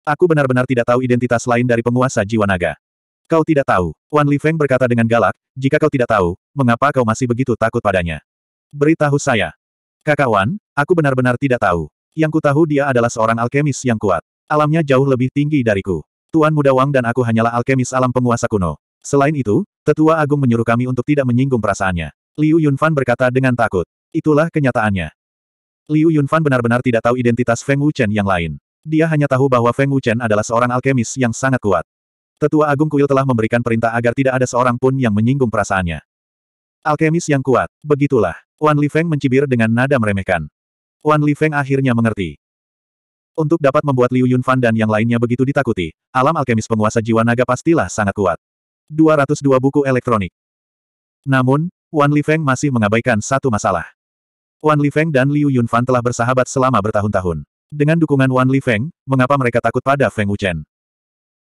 Aku benar-benar tidak tahu identitas lain dari penguasa jiwa naga. Kau tidak tahu. Wan Li Feng berkata dengan galak, jika kau tidak tahu, mengapa kau masih begitu takut padanya? Beritahu saya. Kakak Wan, aku benar-benar tidak tahu. Yang ku tahu dia adalah seorang alkemis yang kuat. Alamnya jauh lebih tinggi dariku. Tuan Muda Wang dan aku hanyalah alkemis alam penguasa kuno. Selain itu, Tetua Agung menyuruh kami untuk tidak menyinggung perasaannya. Liu Yunfan berkata dengan takut. Itulah kenyataannya. Liu Yunfan benar-benar tidak tahu identitas Feng Wuchen yang lain. Dia hanya tahu bahwa Feng Wuchen adalah seorang alkemis yang sangat kuat. Tetua Agung Kuil telah memberikan perintah agar tidak ada seorang pun yang menyinggung perasaannya. Alkemis yang kuat, begitulah. Wan Li Feng mencibir dengan nada meremehkan. Wan Li Feng akhirnya mengerti. Untuk dapat membuat Liu Yunfan dan yang lainnya begitu ditakuti, alam alkemis penguasa jiwa naga pastilah sangat kuat. 202 buku elektronik. Namun, Wan Li Feng masih mengabaikan satu masalah. Wan Li Feng dan Liu Yunfan telah bersahabat selama bertahun-tahun. Dengan dukungan Wan Li Feng, mengapa mereka takut pada Feng Wuchen?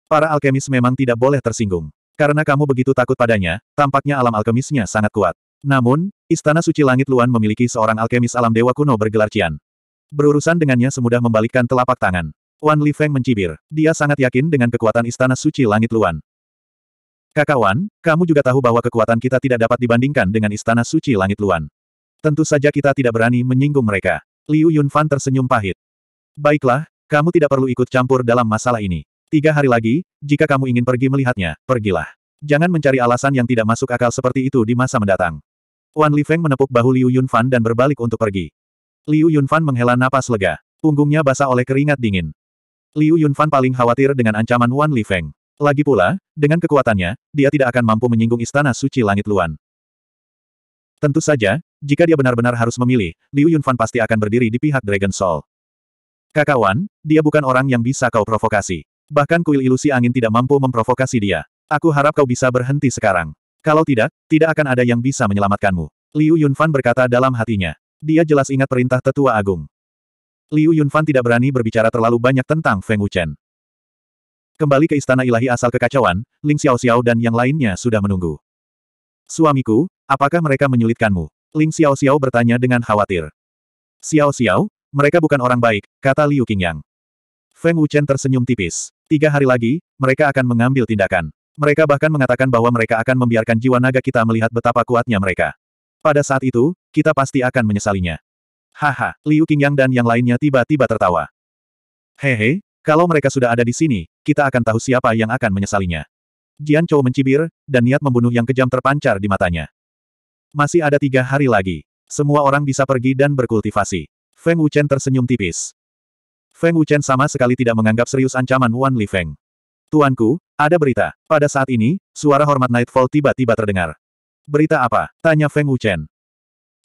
Para alkemis memang tidak boleh tersinggung. Karena kamu begitu takut padanya, tampaknya alam alkemisnya sangat kuat. Namun, Istana Suci Langit Luan memiliki seorang alkemis alam dewa kuno bergelar Cian. Berurusan dengannya semudah membalikkan telapak tangan. Wan Li Feng mencibir. Dia sangat yakin dengan kekuatan Istana Suci Langit Luan. Kakak Wan, kamu juga tahu bahwa kekuatan kita tidak dapat dibandingkan dengan Istana Suci Langit Luan. Tentu saja kita tidak berani menyinggung mereka. Liu Yunfan tersenyum pahit. Baiklah, kamu tidak perlu ikut campur dalam masalah ini. Tiga hari lagi, jika kamu ingin pergi melihatnya, pergilah. Jangan mencari alasan yang tidak masuk akal seperti itu di masa mendatang. Wan Li Feng menepuk bahu Liu Yunfan dan berbalik untuk pergi. Liu Yunfan menghela napas lega. Punggungnya basah oleh keringat dingin. Liu Yunfan paling khawatir dengan ancaman Wan Li Feng. Lagi pula, dengan kekuatannya, dia tidak akan mampu menyinggung istana suci langit luan. Tentu saja, jika dia benar-benar harus memilih, Liu Yunfan pasti akan berdiri di pihak Dragon Soul. Kakawan, dia bukan orang yang bisa kau provokasi. Bahkan kuil ilusi angin tidak mampu memprovokasi dia. Aku harap kau bisa berhenti sekarang. Kalau tidak, tidak akan ada yang bisa menyelamatkanmu. Liu Yunfan berkata dalam hatinya. Dia jelas ingat perintah tetua agung. Liu Yunfan tidak berani berbicara terlalu banyak tentang Feng Wuchen. Kembali ke istana ilahi asal kekacauan, Ling Xiao Xiao dan yang lainnya sudah menunggu. Suamiku, apakah mereka menyulitkanmu? Ling Xiao Xiao bertanya dengan khawatir. Xiao Xiao. Mereka bukan orang baik, kata Liu Qingyang. Feng Wuchen tersenyum tipis. Tiga hari lagi, mereka akan mengambil tindakan. Mereka bahkan mengatakan bahwa mereka akan membiarkan jiwa naga kita melihat betapa kuatnya mereka. Pada saat itu, kita pasti akan menyesalinya. Haha, Liu Qingyang dan yang lainnya tiba-tiba tertawa. Hehe, kalau mereka sudah ada di sini, kita akan tahu siapa yang akan menyesalinya. Jian Chou mencibir, dan niat membunuh yang kejam terpancar di matanya. Masih ada tiga hari lagi. Semua orang bisa pergi dan berkultivasi. Feng Wuchen tersenyum tipis. Feng Wuchen sama sekali tidak menganggap serius ancaman Wan Li Feng. Tuanku, ada berita. Pada saat ini, suara hormat Nightfall tiba-tiba terdengar. Berita apa? Tanya Feng Wuchen.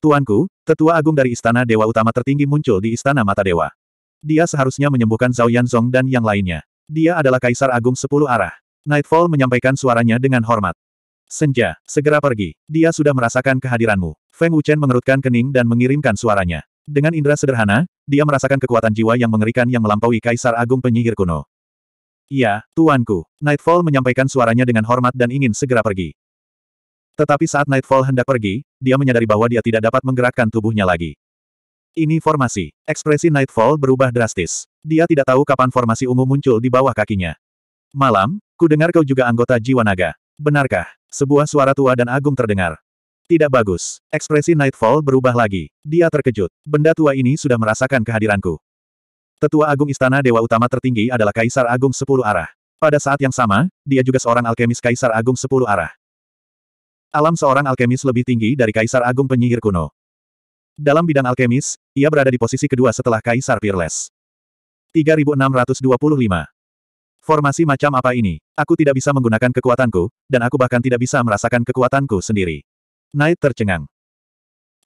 Tuanku, tetua agung dari istana dewa utama tertinggi muncul di istana mata dewa. Dia seharusnya menyembuhkan Zhao Yanzong dan yang lainnya. Dia adalah kaisar agung sepuluh arah. Nightfall menyampaikan suaranya dengan hormat. Senja, segera pergi. Dia sudah merasakan kehadiranmu. Feng Wuchen mengerutkan kening dan mengirimkan suaranya. Dengan indera sederhana, dia merasakan kekuatan jiwa yang mengerikan yang melampaui Kaisar Agung Penyihir Kuno. Ya, tuanku. Nightfall menyampaikan suaranya dengan hormat dan ingin segera pergi. Tetapi saat Nightfall hendak pergi, dia menyadari bahwa dia tidak dapat menggerakkan tubuhnya lagi. Ini formasi. Ekspresi Nightfall berubah drastis. Dia tidak tahu kapan formasi ungu muncul di bawah kakinya. Malam, ku dengar kau juga anggota jiwa naga. Benarkah? Sebuah suara tua dan agung terdengar. Tidak bagus. Ekspresi Nightfall berubah lagi. Dia terkejut. Benda tua ini sudah merasakan kehadiranku. Tetua Agung Istana Dewa Utama tertinggi adalah Kaisar Agung Sepuluh Arah. Pada saat yang sama, dia juga seorang alkemis Kaisar Agung Sepuluh Arah. Alam seorang alkemis lebih tinggi dari Kaisar Agung Penyihir Kuno. Dalam bidang alkemis, ia berada di posisi kedua setelah Kaisar Peerless. 3625. Formasi macam apa ini? Aku tidak bisa menggunakan kekuatanku, dan aku bahkan tidak bisa merasakan kekuatanku sendiri. Knight tercengang.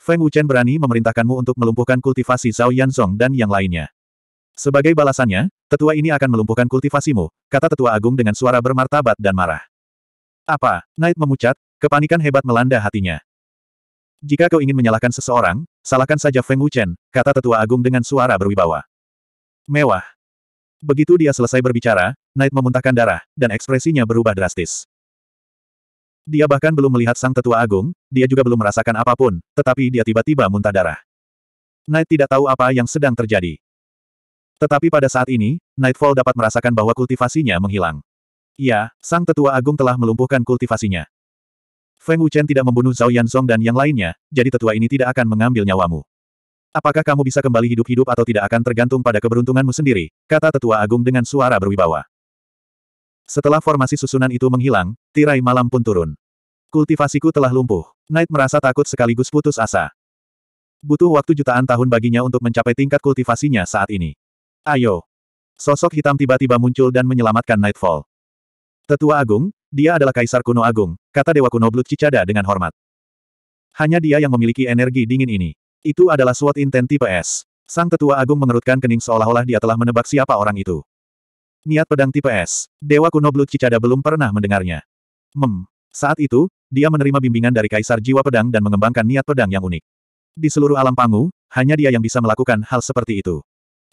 Feng Wuchen berani memerintahkanmu untuk melumpuhkan kultivasi Zhao Yanzong dan yang lainnya. Sebagai balasannya, tetua ini akan melumpuhkan kultivasimu, kata tetua agung dengan suara bermartabat dan marah. Apa? Knight memucat, kepanikan hebat melanda hatinya. Jika kau ingin menyalahkan seseorang, salahkan saja Feng Wuchen, kata tetua agung dengan suara berwibawa. Mewah. Begitu dia selesai berbicara, Knight memuntahkan darah, dan ekspresinya berubah drastis. Dia bahkan belum melihat sang tetua agung, dia juga belum merasakan apapun, tetapi dia tiba-tiba muntah darah. Knight tidak tahu apa yang sedang terjadi. Tetapi pada saat ini, Nightfall dapat merasakan bahwa kultivasinya menghilang. Ya, sang tetua agung telah melumpuhkan kultivasinya. Feng Wuchen tidak membunuh Zhao Yanzong dan yang lainnya, jadi tetua ini tidak akan mengambil nyawamu. Apakah kamu bisa kembali hidup-hidup atau tidak akan tergantung pada keberuntunganmu sendiri, kata tetua agung dengan suara berwibawa. Setelah formasi susunan itu menghilang, tirai malam pun turun. Kultivasiku telah lumpuh. Knight merasa takut sekaligus putus asa. Butuh waktu jutaan tahun baginya untuk mencapai tingkat kultivasinya saat ini. Ayo. Sosok hitam tiba-tiba muncul dan menyelamatkan Nightfall. Tetua Agung, dia adalah Kaisar Kuno Agung, kata Dewa Kuno Blood Cicada dengan hormat. Hanya dia yang memiliki energi dingin ini. Itu adalah SWOT Intent tipe S. Sang Tetua Agung mengerutkan kening seolah-olah dia telah menebak siapa orang itu. Niat pedang tipe S Dewa kuno Blood Cicada belum pernah mendengarnya. Mem. Saat itu, dia menerima bimbingan dari Kaisar Jiwa Pedang dan mengembangkan niat pedang yang unik. Di seluruh alam pangu, hanya dia yang bisa melakukan hal seperti itu.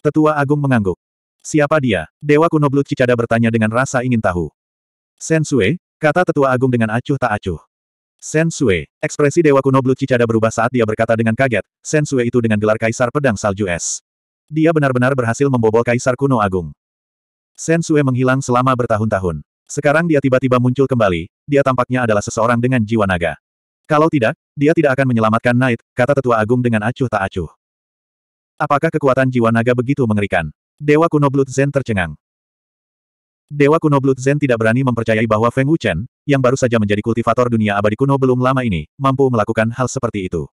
Tetua Agung mengangguk. Siapa dia? Dewa kuno Blood Cicada bertanya dengan rasa ingin tahu. Sensue, kata Tetua Agung dengan acuh tak acuh. Sensue, ekspresi Dewa kuno Blood Cicada berubah saat dia berkata dengan kaget, Sensue itu dengan gelar Kaisar Pedang Salju S. Dia benar-benar berhasil membobol Kaisar kuno Agung. Sen Sue menghilang selama bertahun-tahun. Sekarang dia tiba-tiba muncul kembali, dia tampaknya adalah seseorang dengan jiwa naga. Kalau tidak, dia tidak akan menyelamatkan Knight, kata tetua agung dengan acuh tak acuh. Apakah kekuatan jiwa naga begitu mengerikan? Dewa kuno Blood Zen tercengang. Dewa kuno Blood Zen tidak berani mempercayai bahwa Feng Wuchen, yang baru saja menjadi kultivator dunia abadi kuno belum lama ini, mampu melakukan hal seperti itu.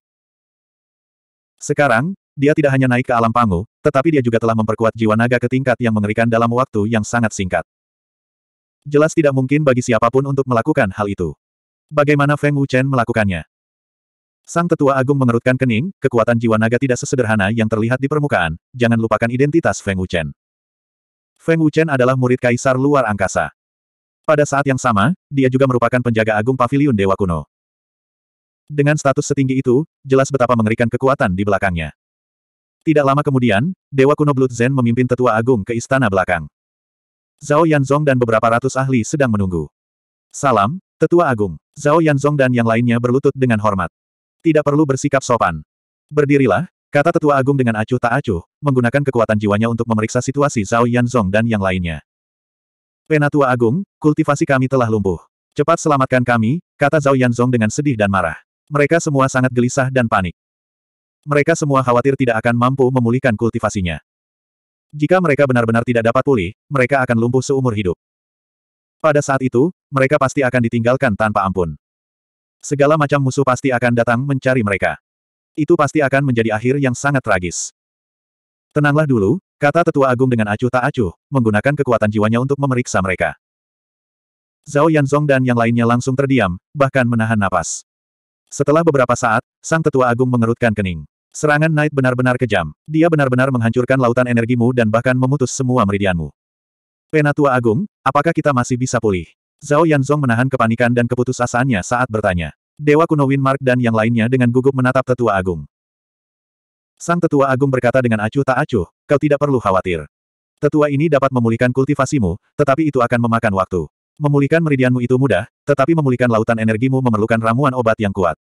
Sekarang, dia tidak hanya naik ke alam pangu, tetapi dia juga telah memperkuat jiwa naga ke tingkat yang mengerikan dalam waktu yang sangat singkat. Jelas tidak mungkin bagi siapapun untuk melakukan hal itu. Bagaimana Feng Wuchen melakukannya? Sang tetua agung mengerutkan kening, kekuatan jiwa naga tidak sesederhana yang terlihat di permukaan, jangan lupakan identitas Feng Wuchen. Feng Wuchen adalah murid kaisar luar angkasa. Pada saat yang sama, dia juga merupakan penjaga agung paviliun Dewa Kuno. Dengan status setinggi itu, jelas betapa mengerikan kekuatan di belakangnya. Tidak lama kemudian, Dewa Kuno Blood Zen memimpin tetua agung ke istana belakang. Zhao Yanzong dan beberapa ratus ahli sedang menunggu. Salam, Tetua Agung. Zhao Yanzong dan yang lainnya berlutut dengan hormat. Tidak perlu bersikap sopan. Berdirilah, kata Tetua Agung dengan acuh tak acuh, menggunakan kekuatan jiwanya untuk memeriksa situasi Zhao Yanzong dan yang lainnya. Penatua Agung, kultivasi kami telah lumpuh. Cepat selamatkan kami, kata Zhao Yanzong dengan sedih dan marah. Mereka semua sangat gelisah dan panik. Mereka semua khawatir tidak akan mampu memulihkan kultivasinya. Jika mereka benar-benar tidak dapat pulih, mereka akan lumpuh seumur hidup. Pada saat itu, mereka pasti akan ditinggalkan tanpa ampun. Segala macam musuh pasti akan datang mencari mereka. Itu pasti akan menjadi akhir yang sangat tragis. Tenanglah dulu, kata tetua agung dengan acuh tak acuh, menggunakan kekuatan jiwanya untuk memeriksa mereka. Zhao Yanzong dan yang lainnya langsung terdiam, bahkan menahan napas. Setelah beberapa saat, sang tetua agung mengerutkan kening. Serangan Knight benar-benar kejam. Dia benar-benar menghancurkan lautan energimu dan bahkan memutus semua meridianmu. Penatua Agung, apakah kita masih bisa pulih? Zhao Yanzong menahan kepanikan dan keputusasaannya saat bertanya. Dewa kuno Winmark dan yang lainnya dengan gugup menatap tetua agung. Sang tetua agung berkata dengan acuh tak acuh, kau tidak perlu khawatir. Tetua ini dapat memulihkan kultivasimu, tetapi itu akan memakan waktu. Memulihkan meridianmu itu mudah, tetapi memulihkan lautan energimu memerlukan ramuan obat yang kuat.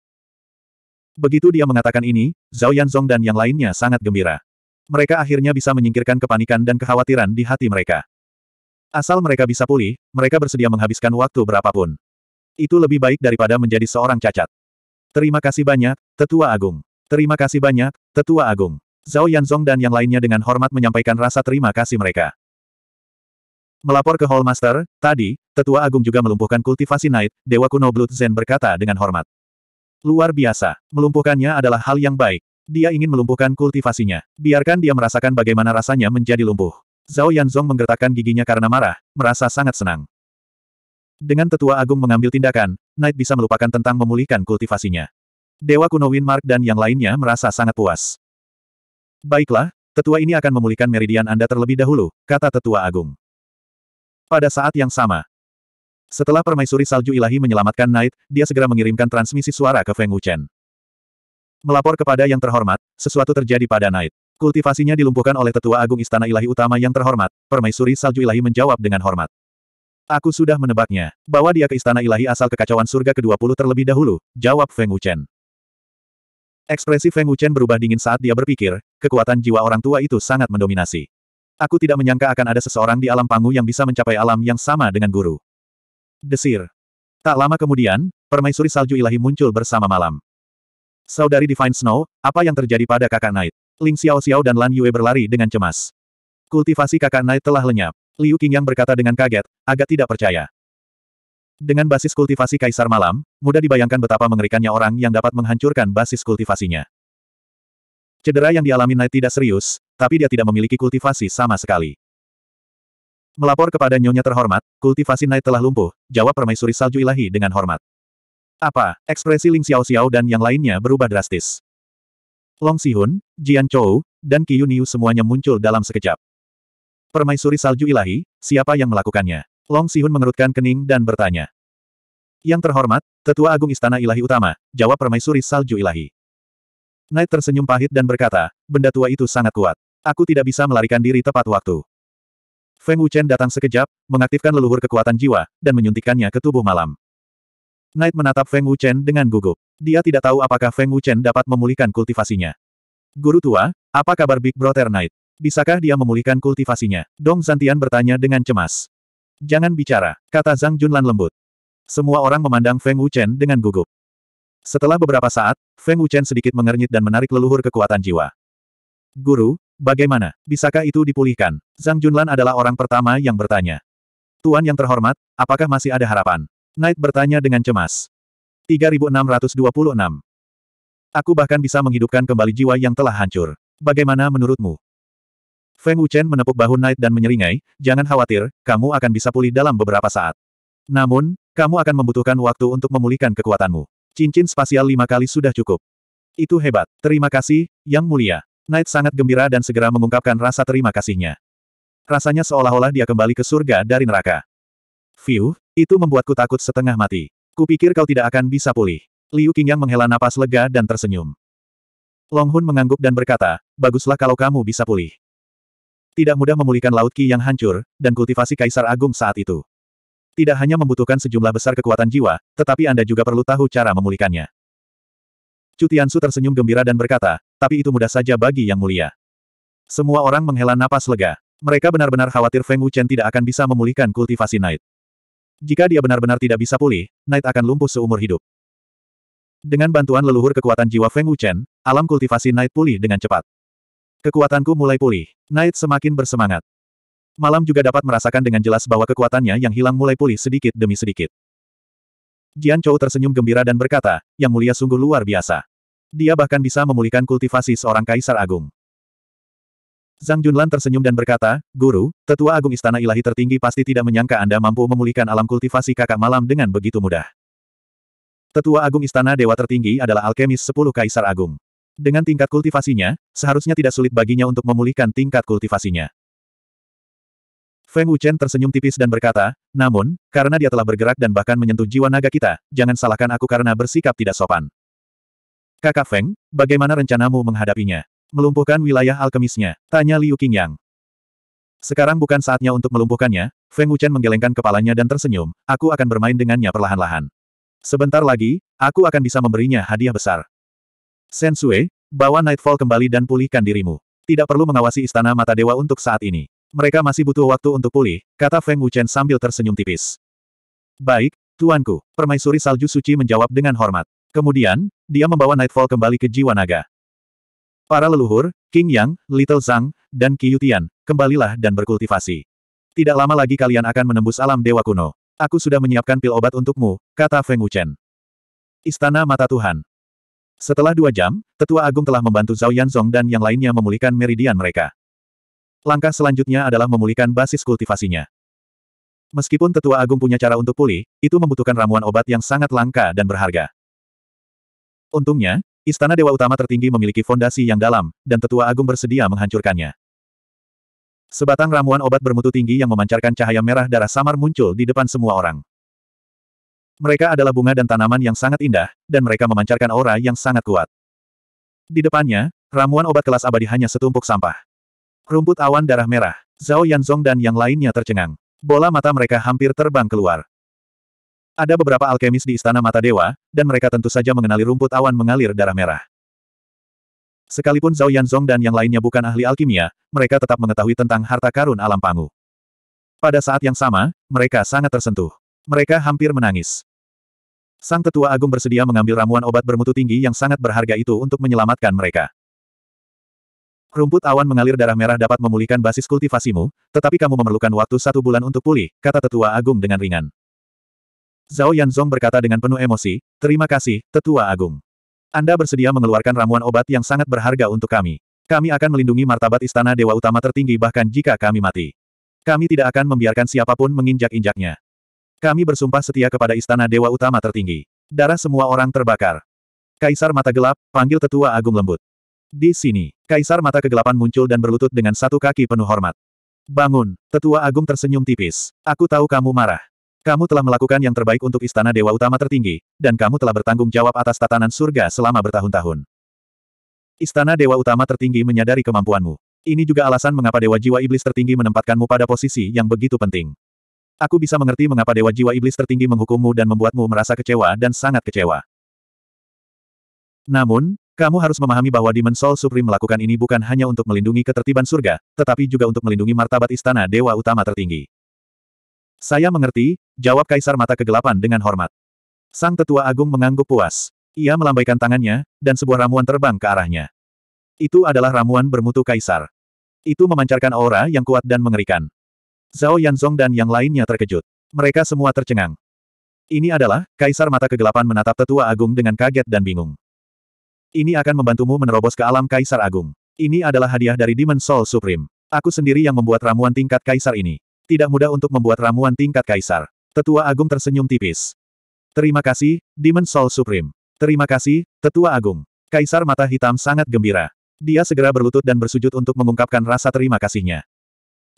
Begitu dia mengatakan ini, Zhao Yanzong dan yang lainnya sangat gembira. Mereka akhirnya bisa menyingkirkan kepanikan dan kekhawatiran di hati mereka. Asal mereka bisa pulih, mereka bersedia menghabiskan waktu berapapun. Itu lebih baik daripada menjadi seorang cacat. Terima kasih banyak, Tetua Agung. Terima kasih banyak, Tetua Agung. Zhao Yanzong dan yang lainnya dengan hormat menyampaikan rasa terima kasih mereka. Melapor ke Hallmaster, tadi, Tetua Agung juga melumpuhkan kultivasi Knight, Dewa Kuno Blood Zen berkata dengan hormat. Luar biasa, melumpuhkannya adalah hal yang baik. Dia ingin melumpuhkan kultivasinya. Biarkan dia merasakan bagaimana rasanya menjadi lumpuh. Zhao Yanzong menggertakkan giginya karena marah, merasa sangat senang. Dengan Tetua Agung mengambil tindakan, Knight bisa melupakan tentang memulihkan kultivasinya. Dewa kuno Winmark dan yang lainnya merasa sangat puas. Baiklah, tetua ini akan memulihkan meridian Anda terlebih dahulu, kata Tetua Agung. Pada saat yang sama, setelah permaisuri salju ilahi menyelamatkan Knight, dia segera mengirimkan transmisi suara ke Feng Wuchen. Melapor kepada yang terhormat, sesuatu terjadi pada Knight. Kultivasinya dilumpuhkan oleh tetua agung istana ilahi utama yang terhormat, permaisuri salju ilahi menjawab dengan hormat. Aku sudah menebaknya, bahwa dia ke istana ilahi asal kekacauan surga ke-20 terlebih dahulu, jawab Feng Wuchen. Ekspresi Feng Wuchen berubah dingin saat dia berpikir, kekuatan jiwa orang tua itu sangat mendominasi. Aku tidak menyangka akan ada seseorang di alam pangu yang bisa mencapai alam yang sama dengan guru. Desir. Tak lama kemudian, permaisuri salju ilahi muncul bersama malam. Saudari Divine Snow, apa yang terjadi pada kakak Knight? Ling Xiao Xiao dan Lan Yue berlari dengan cemas. Kultivasi kakak Knight telah lenyap. Liu yang berkata dengan kaget, agak tidak percaya. Dengan basis kultivasi Kaisar Malam, mudah dibayangkan betapa mengerikannya orang yang dapat menghancurkan basis kultivasinya. Cedera yang dialami Knight tidak serius, tapi dia tidak memiliki kultivasi sama sekali. Melapor kepada nyonya terhormat, kultivasi Knight telah lumpuh, jawab permaisuri salju ilahi dengan hormat. Apa? Ekspresi Ling Xiao Xiao dan yang lainnya berubah drastis. Long Sihun, Jian Chou, dan Ki Yuniu semuanya muncul dalam sekejap. Permaisuri salju ilahi, siapa yang melakukannya? Long Sihun mengerutkan kening dan bertanya. Yang terhormat, Tetua Agung Istana Ilahi Utama, jawab permaisuri salju ilahi. Knight tersenyum pahit dan berkata, benda tua itu sangat kuat. Aku tidak bisa melarikan diri tepat waktu. Feng Wuchen datang sekejap, mengaktifkan leluhur kekuatan jiwa, dan menyuntikkannya ke tubuh malam. Knight menatap Feng Wuchen dengan gugup. Dia tidak tahu apakah Feng Wuchen dapat memulihkan kultivasinya. Guru tua, apa kabar Big Brother Knight? Bisakah dia memulihkan kultivasinya? Dong Zantian bertanya dengan cemas. Jangan bicara, kata Zhang Junlan lembut. Semua orang memandang Feng Wuchen dengan gugup. Setelah beberapa saat, Feng Wuchen sedikit mengernyit dan menarik leluhur kekuatan jiwa. Guru, bagaimana? Bisakah itu dipulihkan? Zhang Junlan adalah orang pertama yang bertanya. Tuan yang terhormat, apakah masih ada harapan? Knight bertanya dengan cemas. 3626. Aku bahkan bisa menghidupkan kembali jiwa yang telah hancur. Bagaimana menurutmu? Feng Wuchen menepuk bahu Knight dan menyeringai, jangan khawatir, kamu akan bisa pulih dalam beberapa saat. Namun, kamu akan membutuhkan waktu untuk memulihkan kekuatanmu. Cincin spasial lima kali sudah cukup. Itu hebat. Terima kasih, Yang Mulia. Knight sangat gembira dan segera mengungkapkan rasa terima kasihnya. Rasanya seolah-olah dia kembali ke surga dari neraka. View itu membuatku takut setengah mati. Kupikir kau tidak akan bisa pulih. Liu Qingyang menghela napas lega dan tersenyum. Long Hun mengangguk dan berkata, baguslah kalau kamu bisa pulih. Tidak mudah memulihkan Laut Qi yang hancur, dan kultivasi Kaisar Agung saat itu. Tidak hanya membutuhkan sejumlah besar kekuatan jiwa, tetapi Anda juga perlu tahu cara memulihkannya. Cutiansu tersenyum gembira dan berkata, tapi itu mudah saja bagi yang mulia. Semua orang menghela napas lega. Mereka benar-benar khawatir Feng Wuchen tidak akan bisa memulihkan kultivasi Knight. Jika dia benar-benar tidak bisa pulih, Knight akan lumpuh seumur hidup. Dengan bantuan leluhur kekuatan jiwa Feng Wuchen, alam kultivasi Knight pulih dengan cepat. Kekuatanku mulai pulih. Knight semakin bersemangat. Malam juga dapat merasakan dengan jelas bahwa kekuatannya yang hilang mulai pulih sedikit demi sedikit. Jian Chou tersenyum gembira dan berkata, Yang mulia sungguh luar biasa. Dia bahkan bisa memulihkan kultivasi seorang kaisar agung. Zhang Junlan tersenyum dan berkata, Guru, tetua agung istana ilahi tertinggi pasti tidak menyangka Anda mampu memulihkan alam kultivasi kakak malam dengan begitu mudah. Tetua agung istana dewa tertinggi adalah alkemis 10 kaisar agung. Dengan tingkat kultivasinya, seharusnya tidak sulit baginya untuk memulihkan tingkat kultivasinya. Feng Wuchen tersenyum tipis dan berkata, namun, karena dia telah bergerak dan bahkan menyentuh jiwa naga kita, jangan salahkan aku karena bersikap tidak sopan. Kakak Feng, bagaimana rencanamu menghadapinya? Melumpuhkan wilayah alkemisnya, tanya Liu Qingyang. Sekarang bukan saatnya untuk melumpuhkannya, Feng Wuchen menggelengkan kepalanya dan tersenyum, aku akan bermain dengannya perlahan-lahan. Sebentar lagi, aku akan bisa memberinya hadiah besar. Sensue, bawa Nightfall kembali dan pulihkan dirimu. Tidak perlu mengawasi istana mata dewa untuk saat ini. Mereka masih butuh waktu untuk pulih, kata Feng Wuchen sambil tersenyum tipis. Baik, Tuanku, Permaisuri Salju Suci menjawab dengan hormat. Kemudian, dia membawa Nightfall kembali ke jiwa naga. Para leluhur, King Yang, Little Zhang, dan Qiyutian, kembalilah dan berkultivasi. Tidak lama lagi kalian akan menembus alam dewa kuno. Aku sudah menyiapkan pil obat untukmu, kata Feng Wuchen. Istana Mata Tuhan, setelah dua jam, Tetua Agung telah membantu Zhao Yanzong dan yang lainnya memulihkan meridian mereka. Langkah selanjutnya adalah memulihkan basis kultivasinya. Meskipun tetua agung punya cara untuk pulih, itu membutuhkan ramuan obat yang sangat langka dan berharga. Untungnya, istana dewa utama tertinggi memiliki fondasi yang dalam, dan tetua agung bersedia menghancurkannya. Sebatang ramuan obat bermutu tinggi yang memancarkan cahaya merah darah samar muncul di depan semua orang. Mereka adalah bunga dan tanaman yang sangat indah, dan mereka memancarkan aura yang sangat kuat. Di depannya, ramuan obat kelas abadi hanya setumpuk sampah. Rumput awan darah merah, Zhao Yanzong dan yang lainnya tercengang. Bola mata mereka hampir terbang keluar. Ada beberapa alkemis di Istana Mata Dewa, dan mereka tentu saja mengenali rumput awan mengalir darah merah. Sekalipun Zhao Yanzong dan yang lainnya bukan ahli alkimia, mereka tetap mengetahui tentang harta karun alam pangu. Pada saat yang sama, mereka sangat tersentuh. Mereka hampir menangis. Sang tetua agung bersedia mengambil ramuan obat bermutu tinggi yang sangat berharga itu untuk menyelamatkan mereka. Rumput awan mengalir darah merah dapat memulihkan basis kultivasimu, tetapi kamu memerlukan waktu satu bulan untuk pulih, kata tetua agung dengan ringan. Zhao Yanzong berkata dengan penuh emosi, terima kasih, tetua agung. Anda bersedia mengeluarkan ramuan obat yang sangat berharga untuk kami. Kami akan melindungi martabat istana dewa utama tertinggi bahkan jika kami mati. Kami tidak akan membiarkan siapapun menginjak-injaknya. Kami bersumpah setia kepada istana dewa utama tertinggi. Darah semua orang terbakar. Kaisar mata gelap, panggil tetua agung lembut. Di sini, Kaisar Mata Kegelapan muncul dan berlutut dengan satu kaki penuh hormat. Bangun, Tetua Agung tersenyum tipis. Aku tahu kamu marah. Kamu telah melakukan yang terbaik untuk Istana Dewa Utama tertinggi, dan kamu telah bertanggung jawab atas tatanan surga selama bertahun-tahun. Istana Dewa Utama tertinggi menyadari kemampuanmu. Ini juga alasan mengapa Dewa Jiwa Iblis tertinggi menempatkanmu pada posisi yang begitu penting. Aku bisa mengerti mengapa Dewa Jiwa Iblis tertinggi menghukummu dan membuatmu merasa kecewa dan sangat kecewa. Namun, kamu harus memahami bahwa Demon Soul Supreme melakukan ini bukan hanya untuk melindungi ketertiban surga, tetapi juga untuk melindungi martabat istana dewa utama tertinggi. Saya mengerti, jawab Kaisar Mata Kegelapan dengan hormat. Sang Tetua Agung mengangguk puas. Ia melambaikan tangannya, dan sebuah ramuan terbang ke arahnya. Itu adalah ramuan bermutu Kaisar. Itu memancarkan aura yang kuat dan mengerikan. Zhao Yanzong dan yang lainnya terkejut. Mereka semua tercengang. Ini adalah, Kaisar Mata Kegelapan menatap Tetua Agung dengan kaget dan bingung. Ini akan membantumu menerobos ke alam Kaisar Agung. Ini adalah hadiah dari Demon Soul Supreme. Aku sendiri yang membuat ramuan tingkat Kaisar ini. Tidak mudah untuk membuat ramuan tingkat Kaisar. Tetua Agung tersenyum tipis. Terima kasih, Demon Soul Supreme. Terima kasih, Tetua Agung. Kaisar Mata Hitam sangat gembira. Dia segera berlutut dan bersujud untuk mengungkapkan rasa terima kasihnya.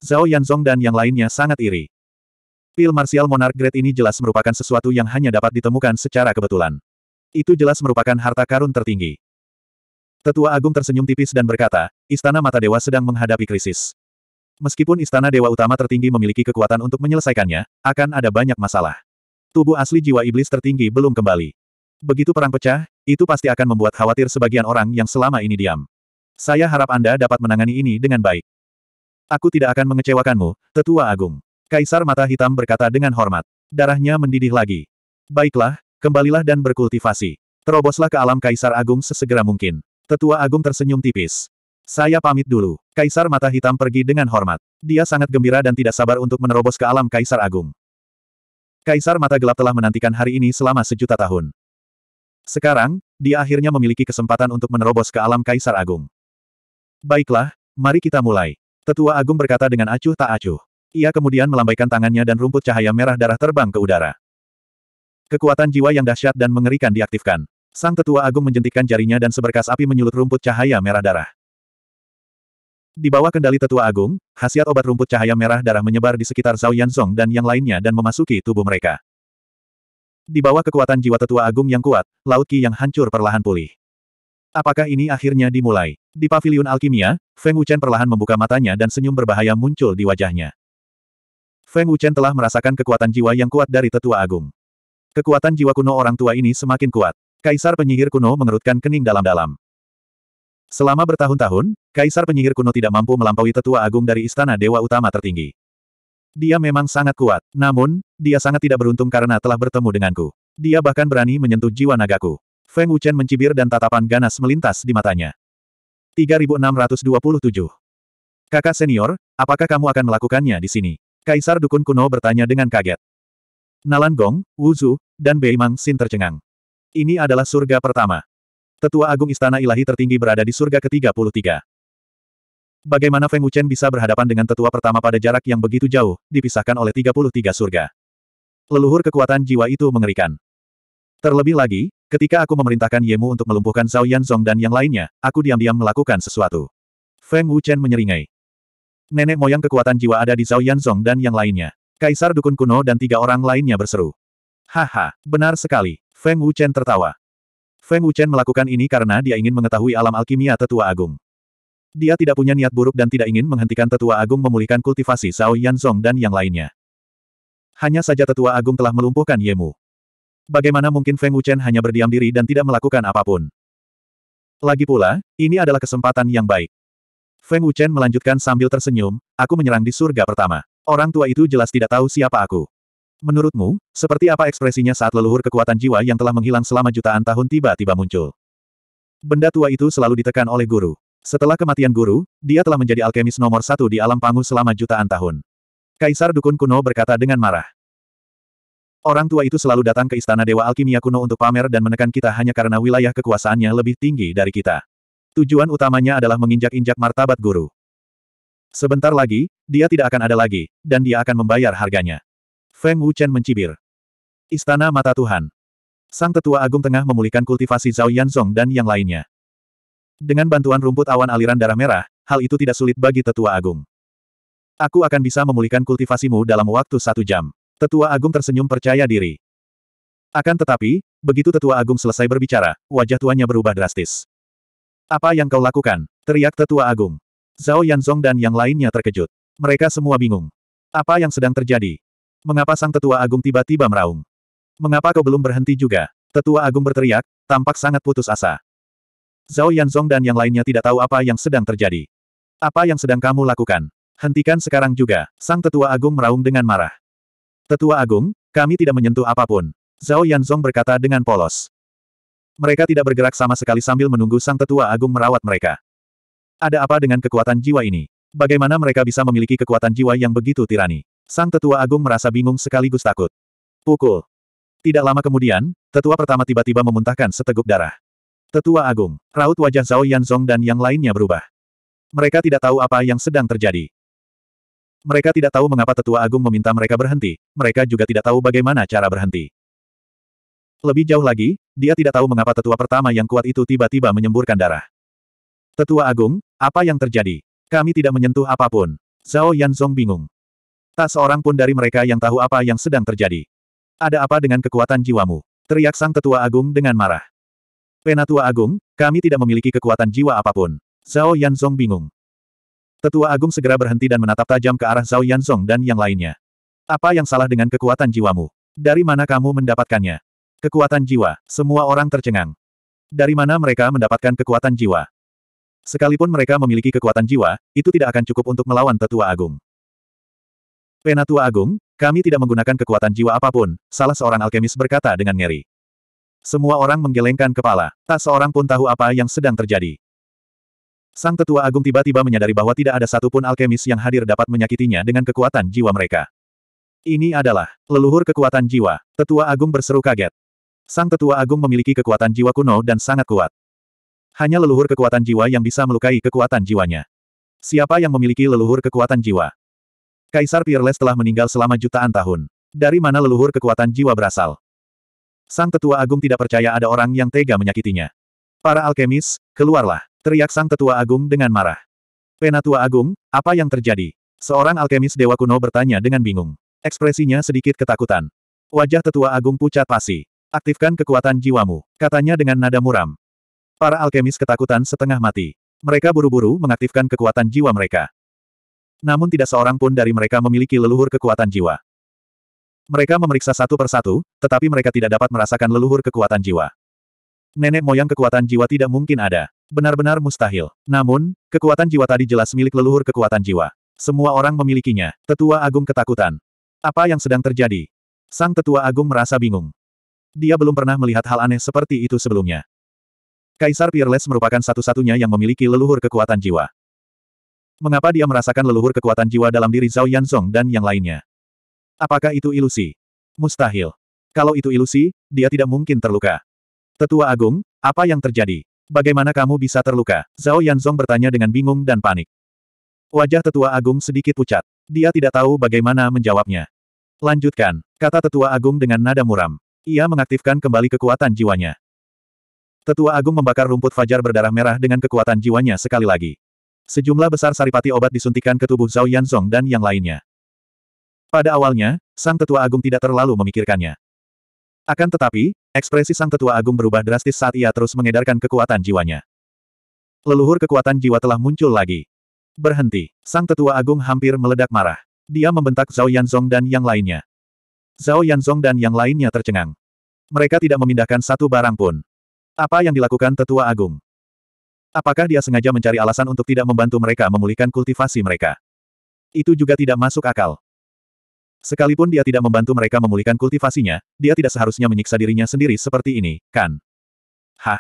Zhao Yanzong dan yang lainnya sangat iri. Pil Martial Monarch Grade ini jelas merupakan sesuatu yang hanya dapat ditemukan secara kebetulan. Itu jelas merupakan harta karun tertinggi. Tetua Agung tersenyum tipis dan berkata, Istana Mata Dewa sedang menghadapi krisis. Meskipun Istana Dewa Utama tertinggi memiliki kekuatan untuk menyelesaikannya, akan ada banyak masalah. Tubuh asli jiwa iblis tertinggi belum kembali. Begitu perang pecah, itu pasti akan membuat khawatir sebagian orang yang selama ini diam. Saya harap Anda dapat menangani ini dengan baik. Aku tidak akan mengecewakanmu, Tetua Agung. Kaisar Mata Hitam berkata dengan hormat. Darahnya mendidih lagi. Baiklah, kembalilah dan berkultivasi. Teroboslah ke alam Kaisar Agung sesegera mungkin. Tetua Agung tersenyum tipis. Saya pamit dulu. Kaisar Mata Hitam pergi dengan hormat. Dia sangat gembira dan tidak sabar untuk menerobos ke alam Kaisar Agung. Kaisar Mata Gelap telah menantikan hari ini selama sejuta tahun. Sekarang, dia akhirnya memiliki kesempatan untuk menerobos ke alam Kaisar Agung. Baiklah, mari kita mulai. Tetua Agung berkata dengan acuh tak acuh. Ia kemudian melambaikan tangannya dan rumput cahaya merah darah terbang ke udara. Kekuatan jiwa yang dahsyat dan mengerikan diaktifkan. Sang Tetua Agung menjentikkan jarinya dan seberkas api menyulut rumput cahaya merah darah. Di bawah kendali Tetua Agung, khasiat obat rumput cahaya merah darah menyebar di sekitar Zhao Yanzong dan yang lainnya dan memasuki tubuh mereka. Di bawah kekuatan jiwa Tetua Agung yang kuat, Laut Qi yang hancur perlahan pulih. Apakah ini akhirnya dimulai? Di Pavilion alkimia, Feng Wuchen perlahan membuka matanya dan senyum berbahaya muncul di wajahnya. Feng Wuchen telah merasakan kekuatan jiwa yang kuat dari Tetua Agung. Kekuatan jiwa kuno orang tua ini semakin kuat. Kaisar penyihir kuno mengerutkan kening dalam-dalam. Selama bertahun-tahun, Kaisar penyihir kuno tidak mampu melampaui tetua agung dari istana dewa utama tertinggi. Dia memang sangat kuat, namun, dia sangat tidak beruntung karena telah bertemu denganku. Dia bahkan berani menyentuh jiwa nagaku. Feng Wuchen mencibir dan tatapan ganas melintas di matanya. 3627. Kakak senior, apakah kamu akan melakukannya di sini? Kaisar Dukun Kuno bertanya dengan kaget. Nalan Gong, Wu Zhu, dan Bei Mang Xin tercengang. Ini adalah surga pertama. Tetua Agung Istana Ilahi tertinggi berada di surga ke-33. Bagaimana Feng Wuchen bisa berhadapan dengan tetua pertama pada jarak yang begitu jauh, dipisahkan oleh 33 surga. Leluhur kekuatan jiwa itu mengerikan. Terlebih lagi, ketika aku memerintahkan Yemu untuk melumpuhkan Zhao Yanzong dan yang lainnya, aku diam-diam melakukan sesuatu. Feng Wuchen menyeringai. Nenek moyang kekuatan jiwa ada di Zhao Yanzong dan yang lainnya. Kaisar Dukun Kuno dan tiga orang lainnya berseru. Haha, benar sekali. Feng Wuchen tertawa. Feng Wuchen melakukan ini karena dia ingin mengetahui alam alkimia tetua agung. Dia tidak punya niat buruk dan tidak ingin menghentikan tetua agung memulihkan kultivasi Zhao Yanzong dan yang lainnya. Hanya saja tetua agung telah melumpuhkan Yemu. Bagaimana mungkin Feng Wuchen hanya berdiam diri dan tidak melakukan apapun? Lagi pula, ini adalah kesempatan yang baik. Feng Wuchen melanjutkan sambil tersenyum, aku menyerang di surga pertama. Orang tua itu jelas tidak tahu siapa aku. Menurutmu, seperti apa ekspresinya saat leluhur kekuatan jiwa yang telah menghilang selama jutaan tahun tiba-tiba muncul? Benda tua itu selalu ditekan oleh guru. Setelah kematian guru, dia telah menjadi alkemis nomor satu di alam pangu selama jutaan tahun. Kaisar Dukun kuno berkata dengan marah. Orang tua itu selalu datang ke istana Dewa Alkimia kuno untuk pamer dan menekan kita hanya karena wilayah kekuasaannya lebih tinggi dari kita. Tujuan utamanya adalah menginjak-injak martabat guru. Sebentar lagi, dia tidak akan ada lagi, dan dia akan membayar harganya. Feng Wuchen mencibir. Istana Mata Tuhan. Sang Tetua Agung tengah memulihkan kultivasi Zhao Yanzong dan yang lainnya. Dengan bantuan rumput awan aliran darah merah, hal itu tidak sulit bagi Tetua Agung. Aku akan bisa memulihkan kultivasimu dalam waktu satu jam. Tetua Agung tersenyum percaya diri. Akan tetapi, begitu Tetua Agung selesai berbicara, wajah tuannya berubah drastis. Apa yang kau lakukan? Teriak Tetua Agung. Zhao Yanzong dan yang lainnya terkejut. Mereka semua bingung. Apa yang sedang terjadi? Mengapa sang tetua agung tiba-tiba meraung? Mengapa kau belum berhenti juga? Tetua agung berteriak, tampak sangat putus asa. Zhao Yanzong dan yang lainnya tidak tahu apa yang sedang terjadi. Apa yang sedang kamu lakukan? Hentikan sekarang juga, sang tetua agung meraung dengan marah. Tetua agung, kami tidak menyentuh apapun. Zhao Yanzong berkata dengan polos. Mereka tidak bergerak sama sekali sambil menunggu sang tetua agung merawat mereka. Ada apa dengan kekuatan jiwa ini? Bagaimana mereka bisa memiliki kekuatan jiwa yang begitu tirani? Sang tetua agung merasa bingung sekaligus takut. Pukul. Tidak lama kemudian, tetua pertama tiba-tiba memuntahkan seteguk darah. Tetua agung, raut wajah Zhao Yanzong dan yang lainnya berubah. Mereka tidak tahu apa yang sedang terjadi. Mereka tidak tahu mengapa tetua agung meminta mereka berhenti, mereka juga tidak tahu bagaimana cara berhenti. Lebih jauh lagi, dia tidak tahu mengapa tetua pertama yang kuat itu tiba-tiba menyemburkan darah. Tetua Agung, apa yang terjadi? Kami tidak menyentuh apapun. Zhao Yanzong bingung. Tak seorang pun dari mereka yang tahu apa yang sedang terjadi. Ada apa dengan kekuatan jiwamu? Teriak sang tetua agung dengan marah. Penatua agung, kami tidak memiliki kekuatan jiwa apapun. Zhao Yanzong bingung. Tetua agung segera berhenti dan menatap tajam ke arah Zhao Yanzong dan yang lainnya. Apa yang salah dengan kekuatan jiwamu? Dari mana kamu mendapatkannya? Kekuatan jiwa, semua orang tercengang. Dari mana mereka mendapatkan kekuatan jiwa? Sekalipun mereka memiliki kekuatan jiwa, itu tidak akan cukup untuk melawan tetua agung. Penatua Agung, kami tidak menggunakan kekuatan jiwa apapun, salah seorang alkemis berkata dengan ngeri. Semua orang menggelengkan kepala, tak seorang pun tahu apa yang sedang terjadi. Sang tetua agung tiba-tiba menyadari bahwa tidak ada satupun alkemis yang hadir dapat menyakitinya dengan kekuatan jiwa mereka. Ini adalah leluhur kekuatan jiwa. Tetua agung berseru kaget. Sang tetua agung memiliki kekuatan jiwa kuno dan sangat kuat. Hanya leluhur kekuatan jiwa yang bisa melukai kekuatan jiwanya. Siapa yang memiliki leluhur kekuatan jiwa? Kaisar Peerless telah meninggal selama jutaan tahun. Dari mana leluhur kekuatan jiwa berasal? Sang Tetua Agung tidak percaya ada orang yang tega menyakitinya. Para alkemis, keluarlah! Teriak Sang Tetua Agung dengan marah. Penatua Agung, apa yang terjadi? Seorang alkemis dewa kuno bertanya dengan bingung. Ekspresinya sedikit ketakutan. Wajah Tetua Agung pucat pasi. Aktifkan kekuatan jiwamu, katanya dengan nada muram. Para alkemis ketakutan setengah mati. Mereka buru-buru mengaktifkan kekuatan jiwa mereka. Namun tidak seorang pun dari mereka memiliki leluhur kekuatan jiwa. Mereka memeriksa satu persatu, tetapi mereka tidak dapat merasakan leluhur kekuatan jiwa. Nenek moyang kekuatan jiwa tidak mungkin ada. Benar-benar mustahil. Namun, kekuatan jiwa tadi jelas milik leluhur kekuatan jiwa. Semua orang memilikinya. Tetua Agung ketakutan. Apa yang sedang terjadi? Sang Tetua Agung merasa bingung. Dia belum pernah melihat hal aneh seperti itu sebelumnya. Kaisar Peerless merupakan satu-satunya yang memiliki leluhur kekuatan jiwa. Mengapa dia merasakan leluhur kekuatan jiwa dalam diri Zhao Yanzong dan yang lainnya? Apakah itu ilusi? Mustahil. Kalau itu ilusi, dia tidak mungkin terluka. Tetua Agung, apa yang terjadi? Bagaimana kamu bisa terluka? Zhao Yanzong bertanya dengan bingung dan panik. Wajah Tetua Agung sedikit pucat. Dia tidak tahu bagaimana menjawabnya. Lanjutkan, kata Tetua Agung dengan nada muram. Ia mengaktifkan kembali kekuatan jiwanya. Tetua Agung membakar rumput fajar berdarah merah dengan kekuatan jiwanya sekali lagi. Sejumlah besar saripati obat disuntikan ke tubuh Zhao Yanzong dan yang lainnya. Pada awalnya, Sang Tetua Agung tidak terlalu memikirkannya. Akan tetapi, ekspresi Sang Tetua Agung berubah drastis saat ia terus mengedarkan kekuatan jiwanya. Leluhur kekuatan jiwa telah muncul lagi. Berhenti. Sang Tetua Agung hampir meledak marah. Dia membentak Zhao Yanzong dan yang lainnya. Zhao Yanzong dan yang lainnya tercengang. Mereka tidak memindahkan satu barang pun. Apa yang dilakukan Tetua Agung? Apakah dia sengaja mencari alasan untuk tidak membantu mereka memulihkan kultivasi mereka? Itu juga tidak masuk akal. Sekalipun dia tidak membantu mereka memulihkan kultivasinya, dia tidak seharusnya menyiksa dirinya sendiri seperti ini, kan? Hah?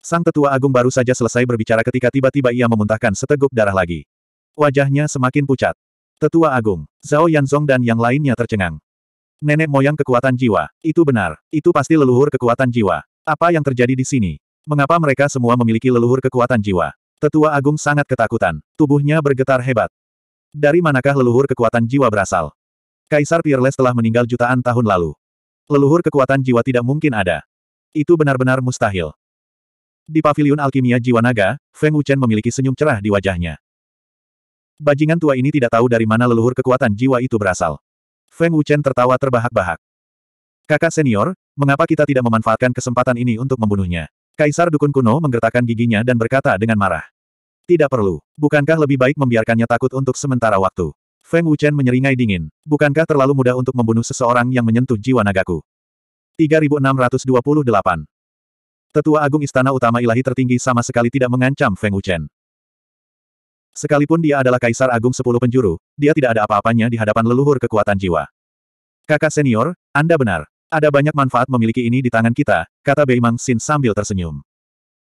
Sang tetua agung baru saja selesai berbicara ketika tiba-tiba ia memuntahkan seteguk darah lagi. Wajahnya semakin pucat. Tetua agung, Zhao Yanzong dan yang lainnya tercengang. Nenek moyang kekuatan jiwa, itu benar, itu pasti leluhur kekuatan jiwa. Apa yang terjadi di sini? Mengapa mereka semua memiliki leluhur kekuatan jiwa? Tetua Agung sangat ketakutan. Tubuhnya bergetar hebat. Dari manakah leluhur kekuatan jiwa berasal? Kaisar Peerless telah meninggal jutaan tahun lalu. Leluhur kekuatan jiwa tidak mungkin ada. Itu benar-benar mustahil. Di Paviliun alkimia jiwa naga, Feng Wuchen memiliki senyum cerah di wajahnya. Bajingan tua ini tidak tahu dari mana leluhur kekuatan jiwa itu berasal. Feng Wuchen tertawa terbahak-bahak. Kakak senior, mengapa kita tidak memanfaatkan kesempatan ini untuk membunuhnya? Kaisar Dukun kuno menggertakkan giginya dan berkata dengan marah. Tidak perlu. Bukankah lebih baik membiarkannya takut untuk sementara waktu? Feng Wuchen menyeringai dingin. Bukankah terlalu mudah untuk membunuh seseorang yang menyentuh jiwa nagaku? 3628. Tetua Agung Istana Utama Ilahi tertinggi sama sekali tidak mengancam Feng Wuchen. Sekalipun dia adalah Kaisar Agung Sepuluh Penjuru, dia tidak ada apa-apanya di hadapan leluhur kekuatan jiwa. Kakak senior, Anda benar. Ada banyak manfaat memiliki ini di tangan kita, kata Beimang Xin sambil tersenyum.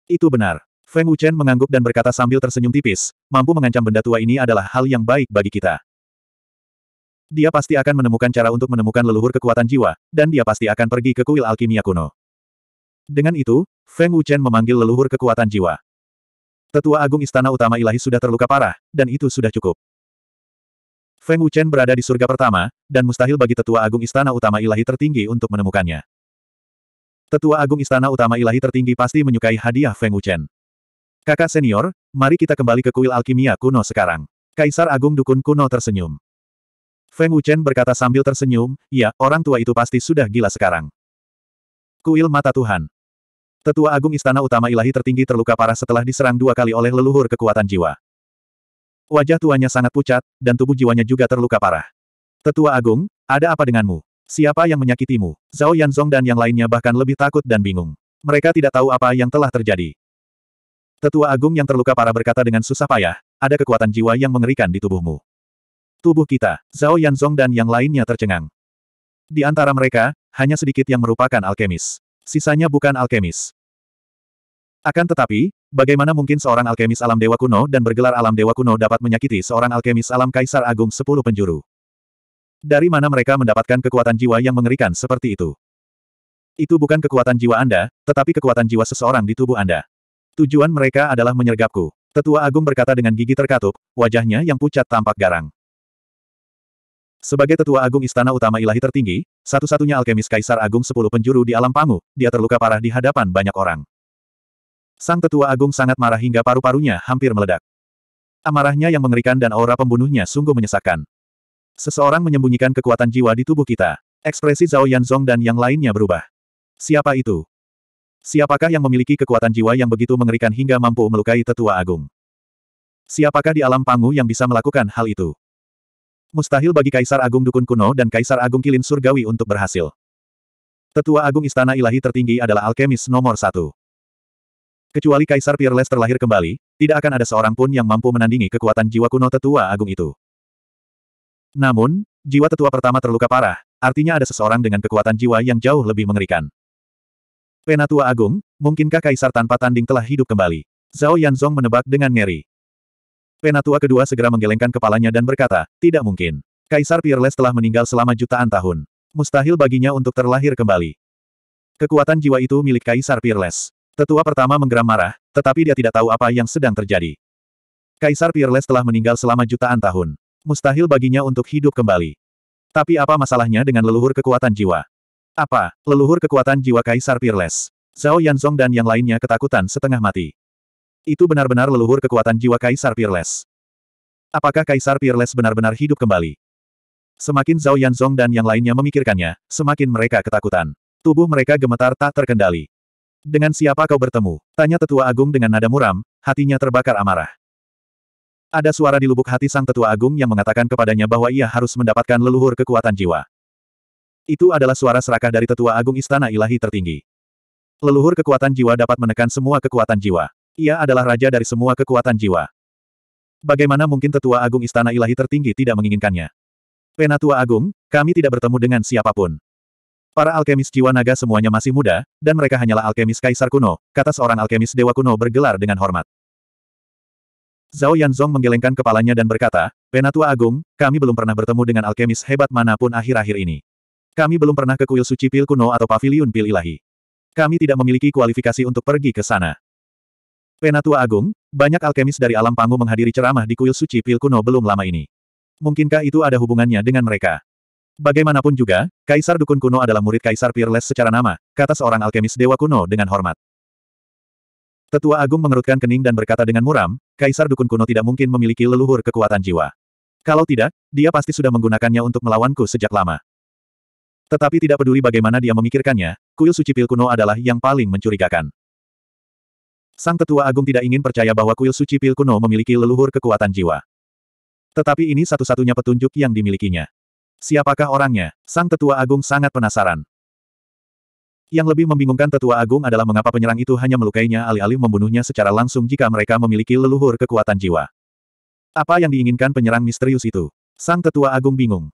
Itu benar. Feng Wuchen mengangguk dan berkata sambil tersenyum tipis, mampu mengancam benda tua ini adalah hal yang baik bagi kita. Dia pasti akan menemukan cara untuk menemukan leluhur kekuatan jiwa, dan dia pasti akan pergi ke kuil alkimia kuno. Dengan itu, Feng Wuchen memanggil leluhur kekuatan jiwa. Tetua Agung Istana Utama Ilahi sudah terluka parah, dan itu sudah cukup. Feng Wuchen berada di surga pertama, dan mustahil bagi tetua agung istana utama ilahi tertinggi untuk menemukannya. Tetua agung istana utama ilahi tertinggi pasti menyukai hadiah Feng Wuchen. Kakak senior, mari kita kembali ke kuil alkimia kuno sekarang. Kaisar agung dukun kuno tersenyum. Feng Wuchen berkata sambil tersenyum, ya, orang tua itu pasti sudah gila sekarang. Kuil Mata Tuhan. Tetua Agung Istana Utama Ilahi Tertinggi terluka parah setelah diserang dua kali oleh leluhur kekuatan jiwa. Wajah tuanya sangat pucat, dan tubuh jiwanya juga terluka parah. Tetua Agung, ada apa denganmu? Siapa yang menyakitimu? Zhao Yanzong dan yang lainnya bahkan lebih takut dan bingung. Mereka tidak tahu apa yang telah terjadi. Tetua Agung yang terluka parah berkata dengan susah payah, ada kekuatan jiwa yang mengerikan di tubuhmu. Tubuh kita, Zhao Yanzong dan yang lainnya tercengang. Di antara mereka, hanya sedikit yang merupakan alkemis. Sisanya bukan alkemis. Akan tetapi, Bagaimana mungkin seorang alkemis alam dewa kuno dan bergelar alam dewa kuno dapat menyakiti seorang alkemis alam kaisar agung sepuluh penjuru? Dari mana mereka mendapatkan kekuatan jiwa yang mengerikan seperti itu? Itu bukan kekuatan jiwa Anda, tetapi kekuatan jiwa seseorang di tubuh Anda. Tujuan mereka adalah menyergapku. Tetua Agung berkata dengan gigi terkatup, wajahnya yang pucat tampak garang. Sebagai Tetua Agung Istana Utama Ilahi Tertinggi, satu-satunya alkemis Kaisar Agung Sepuluh Penjuru di Alam Pangu, dia terluka parah di hadapan banyak orang. Sang tetua agung sangat marah hingga paru-parunya hampir meledak. Amarahnya yang mengerikan dan aura pembunuhnya sungguh menyesakkan. Seseorang menyembunyikan kekuatan jiwa di tubuh kita. Ekspresi Zhao Yanzong dan yang lainnya berubah. Siapa itu? Siapakah yang memiliki kekuatan jiwa yang begitu mengerikan hingga mampu melukai tetua agung? Siapakah di alam pangu yang bisa melakukan hal itu? Mustahil bagi Kaisar Agung Dukun Kuno dan Kaisar Agung Kilin Surgawi untuk berhasil. Tetua Agung Istana Ilahi Tertinggi adalah alkemis nomor satu. Kecuali Kaisar Peerless terlahir kembali, tidak akan ada seorang pun yang mampu menandingi kekuatan jiwa kuno tetua agung itu. Namun, jiwa tetua pertama terluka parah, artinya ada seseorang dengan kekuatan jiwa yang jauh lebih mengerikan. Penatua agung, mungkinkah kaisar tanpa tanding telah hidup kembali? Zhao Yanzong menebak dengan ngeri. Penatua kedua segera menggelengkan kepalanya dan berkata, tidak mungkin. Kaisar Peerless telah meninggal selama jutaan tahun. Mustahil baginya untuk terlahir kembali. Kekuatan jiwa itu milik Kaisar Peerless. Tetua pertama menggeram marah, tetapi dia tidak tahu apa yang sedang terjadi. Kaisar Peerless telah meninggal selama jutaan tahun. Mustahil baginya untuk hidup kembali. Tapi apa masalahnya dengan leluhur kekuatan jiwa? Apa, leluhur kekuatan jiwa Kaisar Peerless? Zhao Yanzong dan yang lainnya ketakutan setengah mati. Itu benar-benar leluhur kekuatan jiwa Kaisar Peerless. Apakah Kaisar Peerless benar-benar hidup kembali? Semakin Zhao Yanzong dan yang lainnya memikirkannya, semakin mereka ketakutan. Tubuh mereka gemetar tak terkendali. Dengan siapa kau bertemu? Tanya tetua agung dengan nada muram, hatinya terbakar amarah. Ada suara di lubuk hati sang tetua agung yang mengatakan kepadanya bahwa ia harus mendapatkan leluhur kekuatan jiwa. Itu adalah suara serakah dari tetua agung istana ilahi tertinggi. Leluhur kekuatan jiwa dapat menekan semua kekuatan jiwa. Ia adalah raja dari semua kekuatan jiwa. Bagaimana mungkin tetua agung istana ilahi tertinggi tidak menginginkannya? Penatua agung, kami tidak bertemu dengan siapapun. Para alkemis jiwa naga semuanya masih muda, dan mereka hanyalah alkemis kaisar kuno, kata seorang alkemis dewa kuno bergelar dengan hormat. Zhao Yanzong menggelengkan kepalanya dan berkata, Penatua Agung, kami belum pernah bertemu dengan alkemis hebat manapun akhir-akhir ini. Kami belum pernah ke kuil suci pil kuno atau paviliun pil ilahi. Kami tidak memiliki kualifikasi untuk pergi ke sana. Penatua Agung, banyak alkemis dari alam panggung menghadiri ceramah di kuil suci pil kuno belum lama ini. Mungkinkah itu ada hubungannya dengan mereka? Bagaimanapun juga, Kaisar Dukun Kuno adalah murid Kaisar Peerless secara nama, kata seorang alkemis Dewa Kuno dengan hormat. Tetua Agung mengerutkan kening dan berkata dengan muram, Kaisar Dukun Kuno tidak mungkin memiliki leluhur kekuatan jiwa. Kalau tidak, dia pasti sudah menggunakannya untuk melawanku sejak lama. Tetapi tidak peduli bagaimana dia memikirkannya, kuil suci pil kuno adalah yang paling mencurigakan. Sang Tetua Agung tidak ingin percaya bahwa kuil suci pil kuno memiliki leluhur kekuatan jiwa. Tetapi ini satu-satunya petunjuk yang dimilikinya. Siapakah orangnya? Sang Tetua Agung sangat penasaran. Yang lebih membingungkan Tetua Agung adalah mengapa penyerang itu hanya melukainya alih-alih membunuhnya secara langsung jika mereka memiliki leluhur kekuatan jiwa. Apa yang diinginkan penyerang misterius itu? Sang Tetua Agung bingung.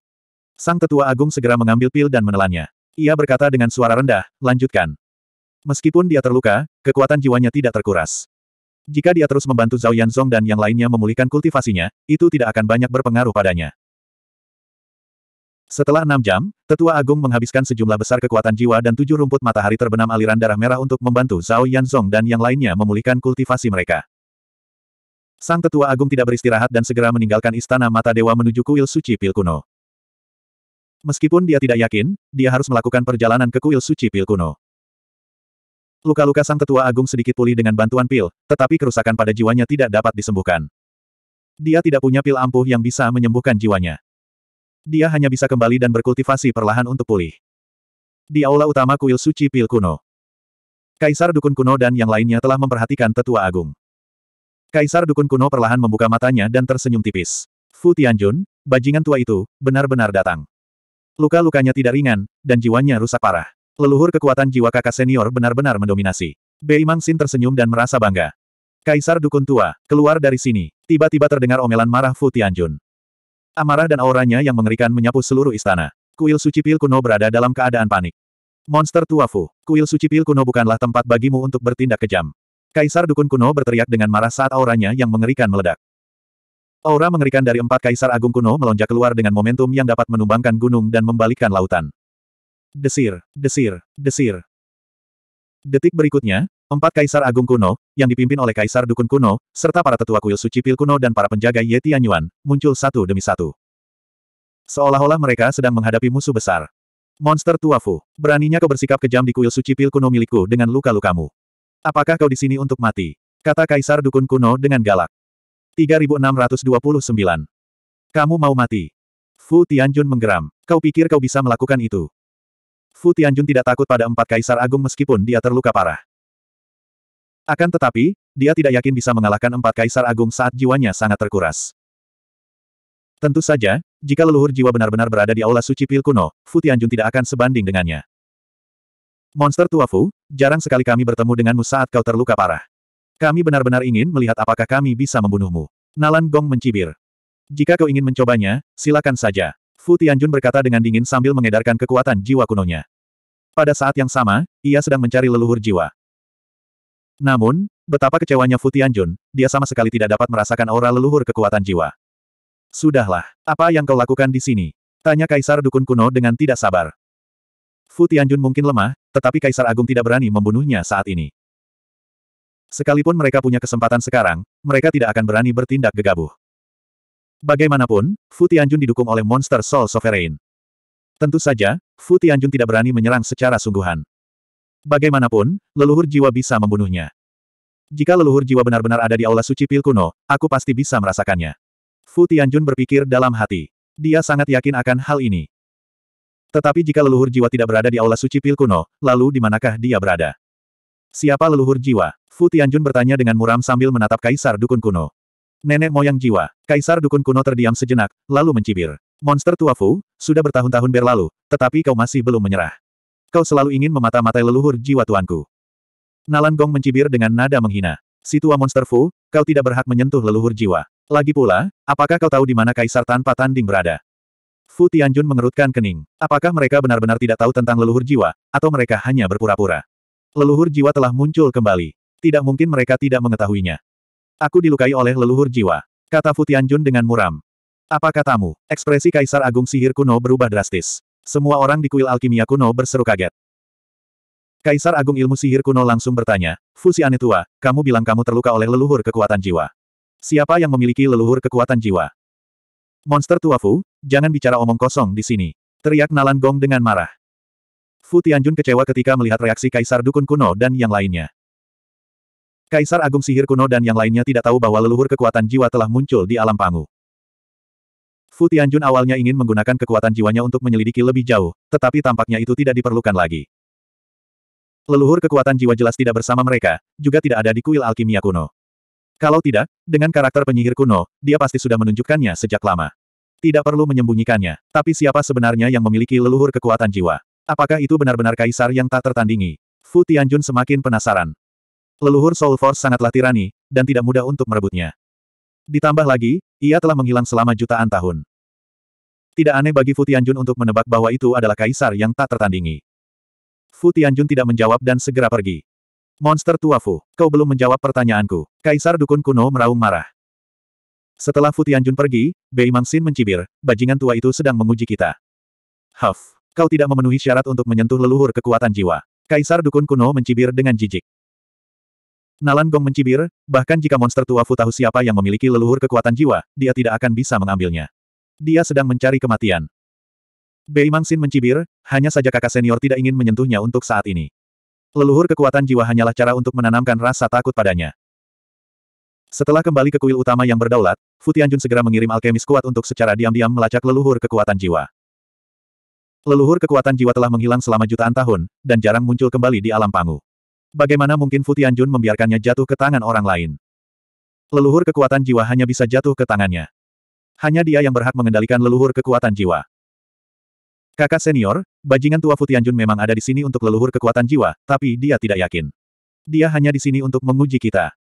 Sang Tetua Agung segera mengambil pil dan menelannya. Ia berkata dengan suara rendah, lanjutkan. Meskipun dia terluka, kekuatan jiwanya tidak terkuras. Jika dia terus membantu Zhao Yanzong dan yang lainnya memulihkan kultivasinya, itu tidak akan banyak berpengaruh padanya. Setelah enam jam, Tetua Agung menghabiskan sejumlah besar kekuatan jiwa dan tujuh rumput matahari terbenam aliran darah merah untuk membantu Zhao Yanzong dan yang lainnya memulihkan kultivasi mereka. Sang Tetua Agung tidak beristirahat dan segera meninggalkan Istana Mata Dewa menuju kuil suci Pil Kuno. Meskipun dia tidak yakin, dia harus melakukan perjalanan ke kuil suci Pil Kuno. Luka-luka Sang Tetua Agung sedikit pulih dengan bantuan pil, tetapi kerusakan pada jiwanya tidak dapat disembuhkan. Dia tidak punya pil ampuh yang bisa menyembuhkan jiwanya. Dia hanya bisa kembali dan berkultivasi perlahan untuk pulih. Di aula utama kuil suci pil kuno. Kaisar Dukun Kuno dan yang lainnya telah memperhatikan tetua agung. Kaisar Dukun Kuno perlahan membuka matanya dan tersenyum tipis. Fu Tianjun, bajingan tua itu, benar-benar datang. Luka-lukanya tidak ringan, dan jiwanya rusak parah. Leluhur kekuatan jiwa kakak senior benar-benar mendominasi. Bei Mangsin tersenyum dan merasa bangga. Kaisar Dukun Tua, keluar dari sini. Tiba-tiba terdengar omelan marah Fu Tianjun. Amarah dan auranya yang mengerikan menyapu seluruh istana. Kuil suci pil kuno berada dalam keadaan panik. Monster tua Fu, kuil suci pil kuno bukanlah tempat bagimu untuk bertindak kejam. Kaisar Dukun kuno berteriak dengan marah saat auranya yang mengerikan meledak. Aura mengerikan dari empat kaisar agung kuno melonjak keluar dengan momentum yang dapat menumbangkan gunung dan membalikkan lautan. Desir, desir, desir, Detik berikutnya, empat kaisar agung kuno, yang dipimpin oleh kaisar dukun kuno, serta para tetua kuil suci pil kuno dan para penjaga Ye Tianyuan, muncul satu demi satu. Seolah-olah mereka sedang menghadapi musuh besar. Monster fu, beraninya kau bersikap kejam di kuil suci pil kuno milikku dengan luka-lukamu. Apakah kau di sini untuk mati? Kata kaisar dukun kuno dengan galak. 3629. Kamu mau mati? Fu Tianjun menggeram. Kau pikir kau bisa melakukan itu? Fu Tianjun tidak takut pada empat kaisar agung meskipun dia terluka parah. Akan tetapi, dia tidak yakin bisa mengalahkan empat kaisar agung saat jiwanya sangat terkuras. Tentu saja, jika leluhur jiwa benar-benar berada di aula suci pil kuno, Fu Tianjun tidak akan sebanding dengannya. Monster tua Fu, jarang sekali kami bertemu denganmu saat kau terluka parah. Kami benar-benar ingin melihat apakah kami bisa membunuhmu. Nalan Gong mencibir. Jika kau ingin mencobanya, silakan saja. Fu Tianjun berkata dengan dingin sambil mengedarkan kekuatan jiwa kunonya. Pada saat yang sama, ia sedang mencari leluhur jiwa. Namun, betapa kecewanya Fu Tianjun, dia sama sekali tidak dapat merasakan aura leluhur kekuatan jiwa. Sudahlah, apa yang kau lakukan di sini? Tanya Kaisar Dukun Kuno dengan tidak sabar. Fu Tianjun mungkin lemah, tetapi Kaisar Agung tidak berani membunuhnya saat ini. Sekalipun mereka punya kesempatan sekarang, mereka tidak akan berani bertindak gegabah. Bagaimanapun, Fu Tianjun didukung oleh monster Soul Sovereign. Tentu saja, Fu Tianjun tidak berani menyerang secara sungguhan. Bagaimanapun, leluhur jiwa bisa membunuhnya. Jika leluhur jiwa benar-benar ada di aula suci pil kuno, aku pasti bisa merasakannya. Fu Tianjun berpikir dalam hati. Dia sangat yakin akan hal ini. Tetapi jika leluhur jiwa tidak berada di aula suci pil kuno, lalu di manakah dia berada? Siapa leluhur jiwa? Fu Tianjun bertanya dengan muram sambil menatap kaisar dukun kuno. Nenek moyang jiwa, kaisar dukun kuno terdiam sejenak, lalu mencibir. Monster tuafu, sudah bertahun-tahun berlalu, tetapi kau masih belum menyerah. Kau selalu ingin memata-matai leluhur jiwa tuanku. Nalan Gong mencibir dengan nada menghina. Si tua monster Fu, kau tidak berhak menyentuh leluhur jiwa. Lagi pula, apakah kau tahu di mana kaisar tanpa tanding berada? Fu Tianjun mengerutkan kening. Apakah mereka benar-benar tidak tahu tentang leluhur jiwa, atau mereka hanya berpura-pura? Leluhur jiwa telah muncul kembali. Tidak mungkin mereka tidak mengetahuinya. Aku dilukai oleh leluhur jiwa. Kata Futianjun dengan muram. Apa katamu? Ekspresi Kaisar Agung Sihir Kuno berubah drastis. Semua orang di kuil alkimia kuno berseru kaget. Kaisar Agung Ilmu Sihir Kuno langsung bertanya, Fusiane tua, kamu bilang kamu terluka oleh leluhur kekuatan jiwa. Siapa yang memiliki leluhur kekuatan jiwa? Monster tua Fu, jangan bicara omong kosong di sini. Teriak Nalan Gong dengan marah. Fu Tianjun kecewa ketika melihat reaksi Kaisar Dukun Kuno dan yang lainnya. Kaisar Agung Sihir Kuno dan yang lainnya tidak tahu bahwa leluhur kekuatan jiwa telah muncul di alam pangu. Fu Tianjun awalnya ingin menggunakan kekuatan jiwanya untuk menyelidiki lebih jauh, tetapi tampaknya itu tidak diperlukan lagi. Leluhur kekuatan jiwa jelas tidak bersama mereka, juga tidak ada di kuil alkimia kuno. Kalau tidak, dengan karakter penyihir kuno, dia pasti sudah menunjukkannya sejak lama. Tidak perlu menyembunyikannya, tapi siapa sebenarnya yang memiliki leluhur kekuatan jiwa? Apakah itu benar-benar kaisar yang tak tertandingi? Fu Tianjun semakin penasaran. Leluhur Soul Force sangatlah tirani, dan tidak mudah untuk merebutnya. Ditambah lagi, ia telah menghilang selama jutaan tahun. Tidak aneh bagi Fu Tianjun untuk menebak bahwa itu adalah kaisar yang tak tertandingi. Fu Tianjun tidak menjawab dan segera pergi. Monster tua Fu, kau belum menjawab pertanyaanku. Kaisar Dukun Kuno meraung marah. Setelah Fu Tianjun pergi, Bei Mangsin mencibir, bajingan tua itu sedang menguji kita. Huff, kau tidak memenuhi syarat untuk menyentuh leluhur kekuatan jiwa. Kaisar Dukun Kuno mencibir dengan jijik. Nalan Gong mencibir, bahkan jika monster tua Fu tahu siapa yang memiliki leluhur kekuatan jiwa, dia tidak akan bisa mengambilnya. Dia sedang mencari kematian. Bei Mangsin mencibir, hanya saja kakak senior tidak ingin menyentuhnya untuk saat ini. Leluhur kekuatan jiwa hanyalah cara untuk menanamkan rasa takut padanya. Setelah kembali ke kuil utama yang berdaulat, Fu Tianjun segera mengirim alkemis kuat untuk secara diam-diam melacak leluhur kekuatan jiwa. Leluhur kekuatan jiwa telah menghilang selama jutaan tahun, dan jarang muncul kembali di alam panggung. Bagaimana mungkin Fu Tianjun membiarkannya jatuh ke tangan orang lain? Leluhur kekuatan jiwa hanya bisa jatuh ke tangannya. Hanya dia yang berhak mengendalikan leluhur kekuatan jiwa. Kakak senior, bajingan tua Futianjun memang ada di sini untuk leluhur kekuatan jiwa, tapi dia tidak yakin. Dia hanya di sini untuk menguji kita.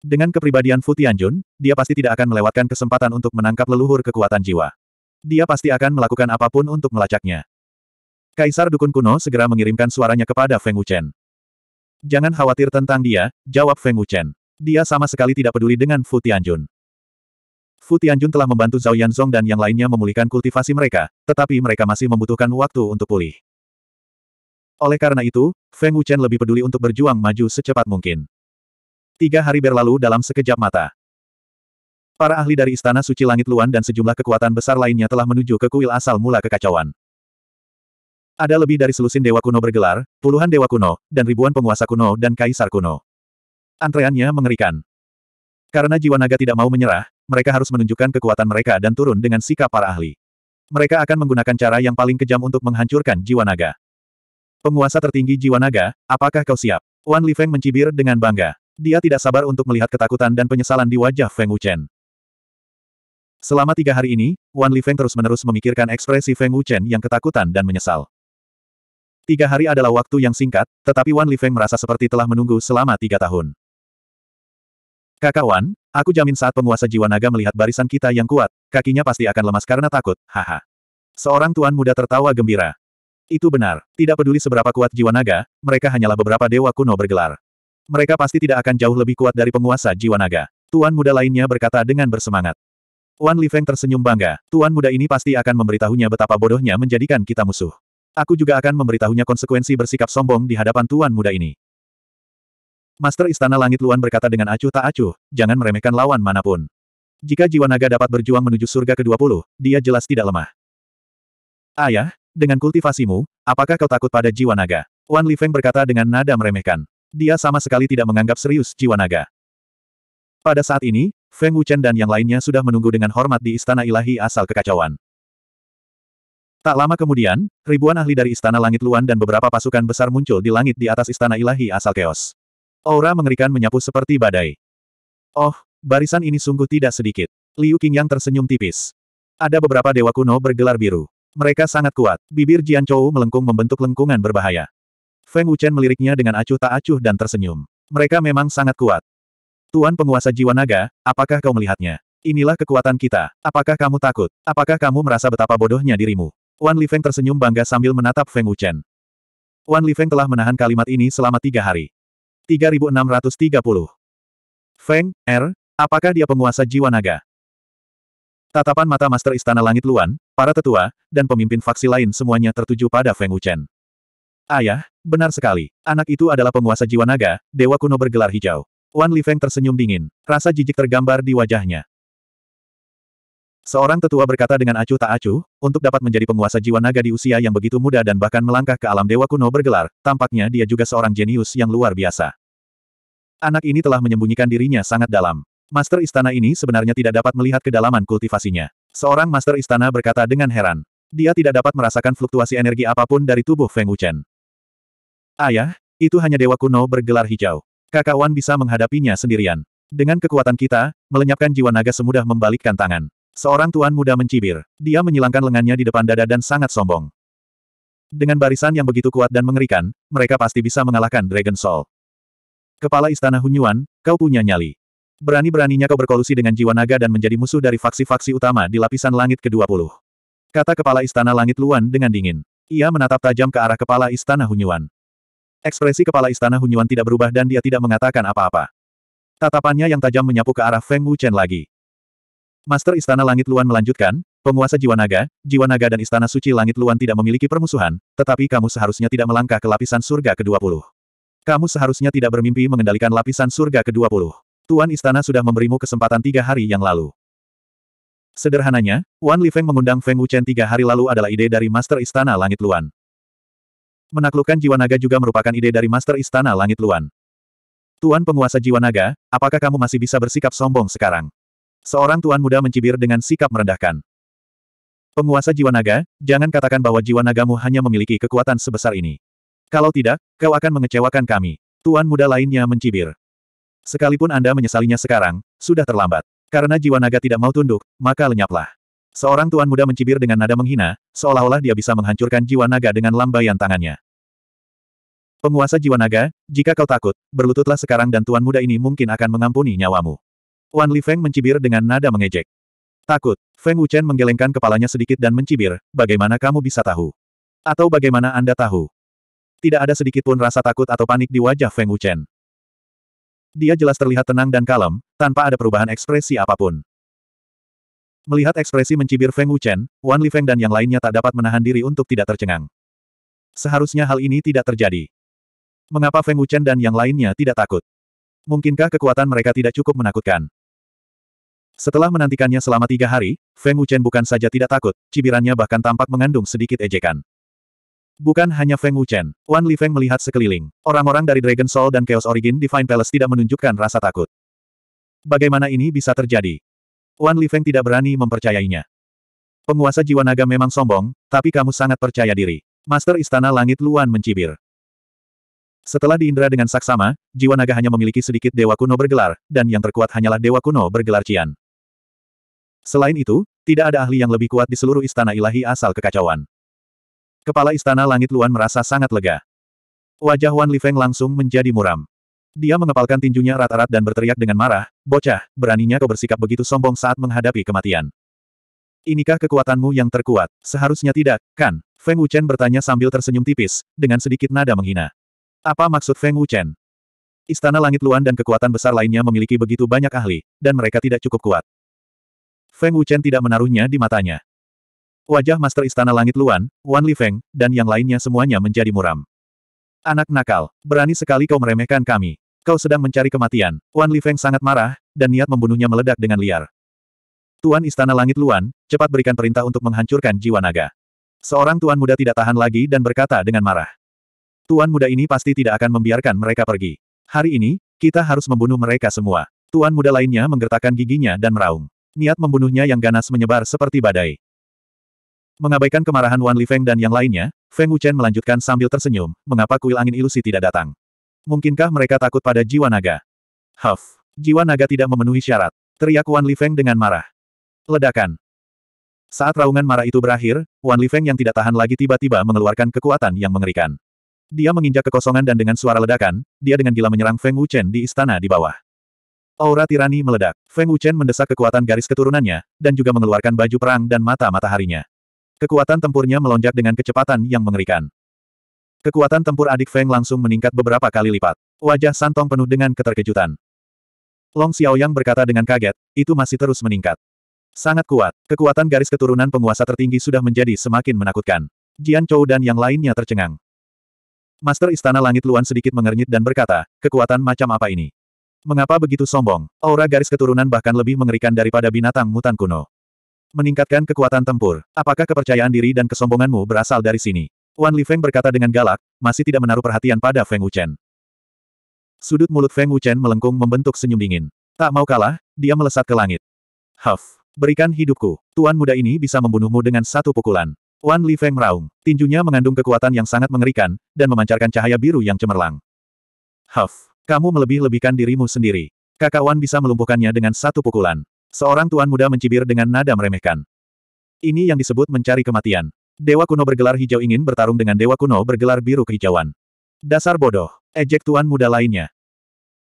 Dengan kepribadian Futianjun, dia pasti tidak akan melewatkan kesempatan untuk menangkap leluhur kekuatan jiwa. Dia pasti akan melakukan apapun untuk melacaknya. Kaisar Dukun Kuno segera mengirimkan suaranya kepada Feng Wuchen. Jangan khawatir tentang dia, jawab Feng Wuchen. Dia sama sekali tidak peduli dengan Fu Tianjun. Fu Tianjun telah membantu Zhao Yanzong dan yang lainnya memulihkan kultivasi mereka, tetapi mereka masih membutuhkan waktu untuk pulih. Oleh karena itu, Feng Wuchen lebih peduli untuk berjuang maju secepat mungkin. Tiga hari berlalu dalam sekejap mata. Para ahli dari Istana Suci Langit Luan dan sejumlah kekuatan besar lainnya telah menuju ke kuil asal mula kekacauan. Ada lebih dari selusin dewa kuno bergelar, puluhan dewa kuno, dan ribuan penguasa kuno dan kaisar kuno. Antreannya mengerikan. Karena jiwa naga tidak mau menyerah, mereka harus menunjukkan kekuatan mereka dan turun dengan sikap para ahli. Mereka akan menggunakan cara yang paling kejam untuk menghancurkan jiwa naga. Penguasa tertinggi jiwa naga, apakah kau siap? Wan Li Feng mencibir dengan bangga. Dia tidak sabar untuk melihat ketakutan dan penyesalan di wajah Feng Wuchen. Selama tiga hari ini, Wan Li Feng terus-menerus memikirkan ekspresi Feng Wuchen yang ketakutan dan menyesal. Tiga hari adalah waktu yang singkat, tetapi Wan Lifeng merasa seperti telah menunggu selama tiga tahun. Kakak Wan, aku jamin saat penguasa jiwa naga melihat barisan kita yang kuat, kakinya pasti akan lemas karena takut, haha. Seorang tuan muda tertawa gembira. Itu benar, tidak peduli seberapa kuat jiwa naga, mereka hanyalah beberapa dewa kuno bergelar. Mereka pasti tidak akan jauh lebih kuat dari penguasa jiwa naga. Tuan muda lainnya berkata dengan bersemangat. Wan Lifeng tersenyum bangga, tuan muda ini pasti akan memberitahunya betapa bodohnya menjadikan kita musuh. Aku juga akan memberitahunya konsekuensi bersikap sombong di hadapan tuan muda ini. Master Istana Langit Luan berkata dengan acuh tak acuh, jangan meremehkan lawan manapun. Jika jiwa naga dapat berjuang menuju surga ke-20, dia jelas tidak lemah. Ayah, dengan kultivasimu, apakah kau takut pada jiwa naga? Wan Li Feng berkata dengan nada meremehkan. Dia sama sekali tidak menganggap serius jiwa naga. Pada saat ini, Feng Wuchen dan yang lainnya sudah menunggu dengan hormat di Istana Ilahi asal kekacauan. Tak lama kemudian, ribuan ahli dari Istana Langit Luan dan beberapa pasukan besar muncul di langit di atas Istana Ilahi asal Keos. Aura mengerikan menyapu seperti badai. Oh, barisan ini sungguh tidak sedikit. Liu Qingyang tersenyum tipis. Ada beberapa dewa kuno bergelar biru. Mereka sangat kuat. Bibir Jian Chou melengkung membentuk lengkungan berbahaya. Feng Wuchen meliriknya dengan acuh tak acuh dan tersenyum. Mereka memang sangat kuat. Tuan penguasa jiwa naga, apakah kau melihatnya? Inilah kekuatan kita. Apakah kamu takut? Apakah kamu merasa betapa bodohnya dirimu? Wan Feng tersenyum bangga sambil menatap Feng Wuchen. Wan Feng telah menahan kalimat ini selama tiga hari. 3630. Feng, Er, apakah dia penguasa jiwa naga? Tatapan mata Master Istana Langit Luan, para tetua, dan pemimpin faksi lain semuanya tertuju pada Feng Wuchen. Ayah, benar sekali. Anak itu adalah penguasa jiwa naga, dewa kuno bergelar hijau. Wan Feng tersenyum dingin. Rasa jijik tergambar di wajahnya. Seorang tetua berkata dengan acuh tak acuh, untuk dapat menjadi penguasa jiwa naga di usia yang begitu muda dan bahkan melangkah ke alam dewa kuno bergelar, tampaknya dia juga seorang jenius yang luar biasa. Anak ini telah menyembunyikan dirinya sangat dalam. Master istana ini sebenarnya tidak dapat melihat kedalaman kultivasinya. Seorang master istana berkata dengan heran. Dia tidak dapat merasakan fluktuasi energi apapun dari tubuh Feng Wuchen. Ayah, itu hanya dewa kuno bergelar hijau. Kakak Wan bisa menghadapinya sendirian. Dengan kekuatan kita, melenyapkan jiwa naga semudah membalikkan tangan. Seorang tuan muda mencibir. Dia menyilangkan lengannya di depan dada dan sangat sombong. Dengan barisan yang begitu kuat dan mengerikan, mereka pasti bisa mengalahkan Dragon Soul. Kepala Istana Hunyuan, kau punya nyali. Berani-beraninya kau berkolusi dengan jiwa naga dan menjadi musuh dari faksi-faksi utama di lapisan langit ke-20. Kata Kepala Istana Langit Luan dengan dingin. Ia menatap tajam ke arah Kepala Istana Hunyuan. Ekspresi Kepala Istana Hunyuan tidak berubah dan dia tidak mengatakan apa-apa. Tatapannya yang tajam menyapu ke arah Feng Wuchen lagi. Master Istana Langit Luan melanjutkan, penguasa jiwa naga, jiwa naga dan Istana Suci Langit Luan tidak memiliki permusuhan, tetapi kamu seharusnya tidak melangkah ke lapisan surga ke-20. Kamu seharusnya tidak bermimpi mengendalikan lapisan surga ke-20. Tuan Istana sudah memberimu kesempatan tiga hari yang lalu. Sederhananya, Wan Li Feng mengundang Feng Wu Chen tiga hari lalu adalah ide dari Master Istana Langit Luan. Menaklukkan jiwa naga juga merupakan ide dari Master Istana Langit Luan. Tuan penguasa jiwa naga, apakah kamu masih bisa bersikap sombong sekarang? Seorang tuan muda mencibir dengan sikap merendahkan. Penguasa jiwa naga, jangan katakan bahwa jiwa nagamu hanya memiliki kekuatan sebesar ini. Kalau tidak, kau akan mengecewakan kami. Tuan muda lainnya mencibir. Sekalipun Anda menyesalinya sekarang, sudah terlambat. Karena jiwa naga tidak mau tunduk, maka lenyaplah. Seorang tuan muda mencibir dengan nada menghina, seolah-olah dia bisa menghancurkan jiwa naga dengan lambaian tangannya. Penguasa jiwa naga, jika kau takut, berlututlah sekarang dan tuan muda ini mungkin akan mengampuni nyawamu. Wan Li Feng mencibir dengan nada mengejek. Takut, Feng Wuchen menggelengkan kepalanya sedikit dan mencibir, bagaimana kamu bisa tahu? Atau bagaimana Anda tahu? Tidak ada sedikit pun rasa takut atau panik di wajah Feng Wuchen. Dia jelas terlihat tenang dan kalem, tanpa ada perubahan ekspresi apapun. Melihat ekspresi mencibir Feng Wuchen, Wan Li Feng dan yang lainnya tak dapat menahan diri untuk tidak tercengang. Seharusnya hal ini tidak terjadi. Mengapa Feng Wuchen dan yang lainnya tidak takut? Mungkinkah kekuatan mereka tidak cukup menakutkan? Setelah menantikannya selama tiga hari, Feng Wuchen bukan saja tidak takut, cibirannya bahkan tampak mengandung sedikit ejekan. Bukan hanya Feng Wuchen, Wan Li Feng melihat sekeliling. Orang-orang dari Dragon Soul dan Chaos Origin Divine Palace tidak menunjukkan rasa takut. Bagaimana ini bisa terjadi? Wan Li Feng tidak berani mempercayainya. Penguasa jiwa naga memang sombong, tapi kamu sangat percaya diri. Master Istana Langit Luan mencibir. Setelah diindra dengan saksama, jiwa naga hanya memiliki sedikit dewa kuno bergelar, dan yang terkuat hanyalah dewa kuno bergelar Cian. Selain itu, tidak ada ahli yang lebih kuat di seluruh istana ilahi asal kekacauan. Kepala istana langit Luan merasa sangat lega. Wajah Wan Lifeng langsung menjadi muram. Dia mengepalkan tinjunya rata-rata dan berteriak dengan marah, Bocah, beraninya kau bersikap begitu sombong saat menghadapi kematian. Inikah kekuatanmu yang terkuat? Seharusnya tidak, kan? Feng Wuchen bertanya sambil tersenyum tipis, dengan sedikit nada menghina. Apa maksud Feng Wuchen? Istana Langit Luan dan kekuatan besar lainnya memiliki begitu banyak ahli, dan mereka tidak cukup kuat. Feng Wuchen tidak menaruhnya di matanya. Wajah Master Istana Langit Luan, Wan Li Feng, dan yang lainnya semuanya menjadi muram. Anak nakal, berani sekali kau meremehkan kami. Kau sedang mencari kematian. Wan Li Feng sangat marah, dan niat membunuhnya meledak dengan liar. Tuan Istana Langit Luan, cepat berikan perintah untuk menghancurkan jiwa naga. Seorang tuan muda tidak tahan lagi dan berkata dengan marah. Tuan muda ini pasti tidak akan membiarkan mereka pergi. Hari ini, kita harus membunuh mereka semua. Tuan muda lainnya menggertakkan giginya dan meraung. Niat membunuhnya yang ganas menyebar seperti badai. Mengabaikan kemarahan Wan Li Feng dan yang lainnya, Feng Wuchen melanjutkan sambil tersenyum, mengapa kuil angin ilusi tidak datang? Mungkinkah mereka takut pada jiwa naga? Huff! Jiwa naga tidak memenuhi syarat. Teriak Wan Li Feng dengan marah. Ledakan. Saat raungan marah itu berakhir, Wan Li Feng yang tidak tahan lagi tiba-tiba mengeluarkan kekuatan yang mengerikan. Dia menginjak kekosongan dan dengan suara ledakan, dia dengan gila menyerang Feng Wuchen di istana di bawah. Aura tirani meledak. Feng Wuchen mendesak kekuatan garis keturunannya, dan juga mengeluarkan baju perang dan mata mataharinya. Kekuatan tempurnya melonjak dengan kecepatan yang mengerikan. Kekuatan tempur adik Feng langsung meningkat beberapa kali lipat. Wajah Santong penuh dengan keterkejutan. Long Xiaoyang berkata dengan kaget, itu masih terus meningkat. Sangat kuat, kekuatan garis keturunan penguasa tertinggi sudah menjadi semakin menakutkan. Jian Chou dan yang lainnya tercengang. Master Istana Langit Luan sedikit mengernyit dan berkata, kekuatan macam apa ini? Mengapa begitu sombong? Aura garis keturunan bahkan lebih mengerikan daripada binatang mutan kuno. Meningkatkan kekuatan tempur. Apakah kepercayaan diri dan kesombonganmu berasal dari sini? Wan Li Feng berkata dengan galak, masih tidak menaruh perhatian pada Feng Wuchen. Sudut mulut Feng Wuchen melengkung membentuk senyum dingin. Tak mau kalah, dia melesat ke langit. Huff, berikan hidupku. Tuan muda ini bisa membunuhmu dengan satu pukulan. Wan Li Feng meraung. Tinjunya mengandung kekuatan yang sangat mengerikan, dan memancarkan cahaya biru yang cemerlang. Huff. Kamu melebih-lebihkan dirimu sendiri. Kakak Wan bisa melumpuhkannya dengan satu pukulan. Seorang tuan muda mencibir dengan nada meremehkan. Ini yang disebut mencari kematian. Dewa kuno bergelar hijau ingin bertarung dengan dewa kuno bergelar biru kehijauan. Dasar bodoh, ejek tuan muda lainnya.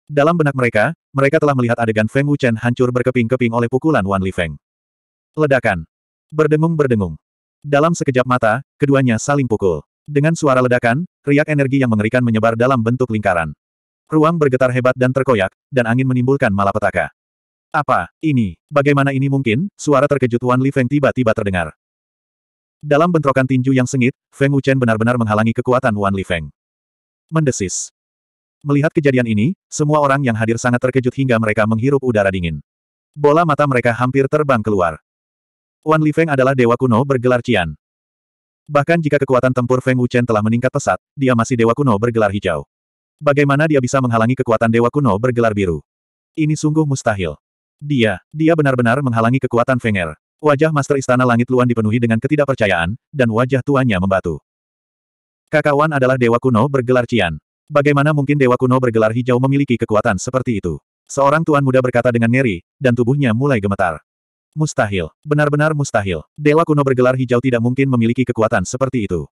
Dalam benak mereka, mereka telah melihat adegan Feng Wuchen hancur berkeping-keping oleh pukulan Wan Li Feng. Ledakan. Berdengung-berdengung. Dalam sekejap mata, keduanya saling pukul. Dengan suara ledakan, riak energi yang mengerikan menyebar dalam bentuk lingkaran. Ruang bergetar hebat dan terkoyak, dan angin menimbulkan malapetaka. Apa, ini, bagaimana ini mungkin? Suara terkejut Wan Li Feng tiba-tiba terdengar. Dalam bentrokan tinju yang sengit, Feng Wuchen benar-benar menghalangi kekuatan Wan Li Feng. Mendesis. Melihat kejadian ini, semua orang yang hadir sangat terkejut hingga mereka menghirup udara dingin. Bola mata mereka hampir terbang keluar. Wan Li Feng adalah dewa kuno bergelar Qian. Bahkan jika kekuatan tempur Feng Wuchen telah meningkat pesat, dia masih dewa kuno bergelar hijau. Bagaimana dia bisa menghalangi kekuatan Dewa Kuno bergelar biru? Ini sungguh mustahil. Dia, dia benar-benar menghalangi kekuatan Fenger. Wajah Master Istana Langit Luan dipenuhi dengan ketidakpercayaan, dan wajah tuannya membatu. Kakawan adalah Dewa Kuno bergelar Cian. Bagaimana mungkin Dewa Kuno bergelar hijau memiliki kekuatan seperti itu? Seorang tuan muda berkata dengan ngeri, dan tubuhnya mulai gemetar. Mustahil, benar-benar mustahil. Dewa Kuno bergelar hijau tidak mungkin memiliki kekuatan seperti itu.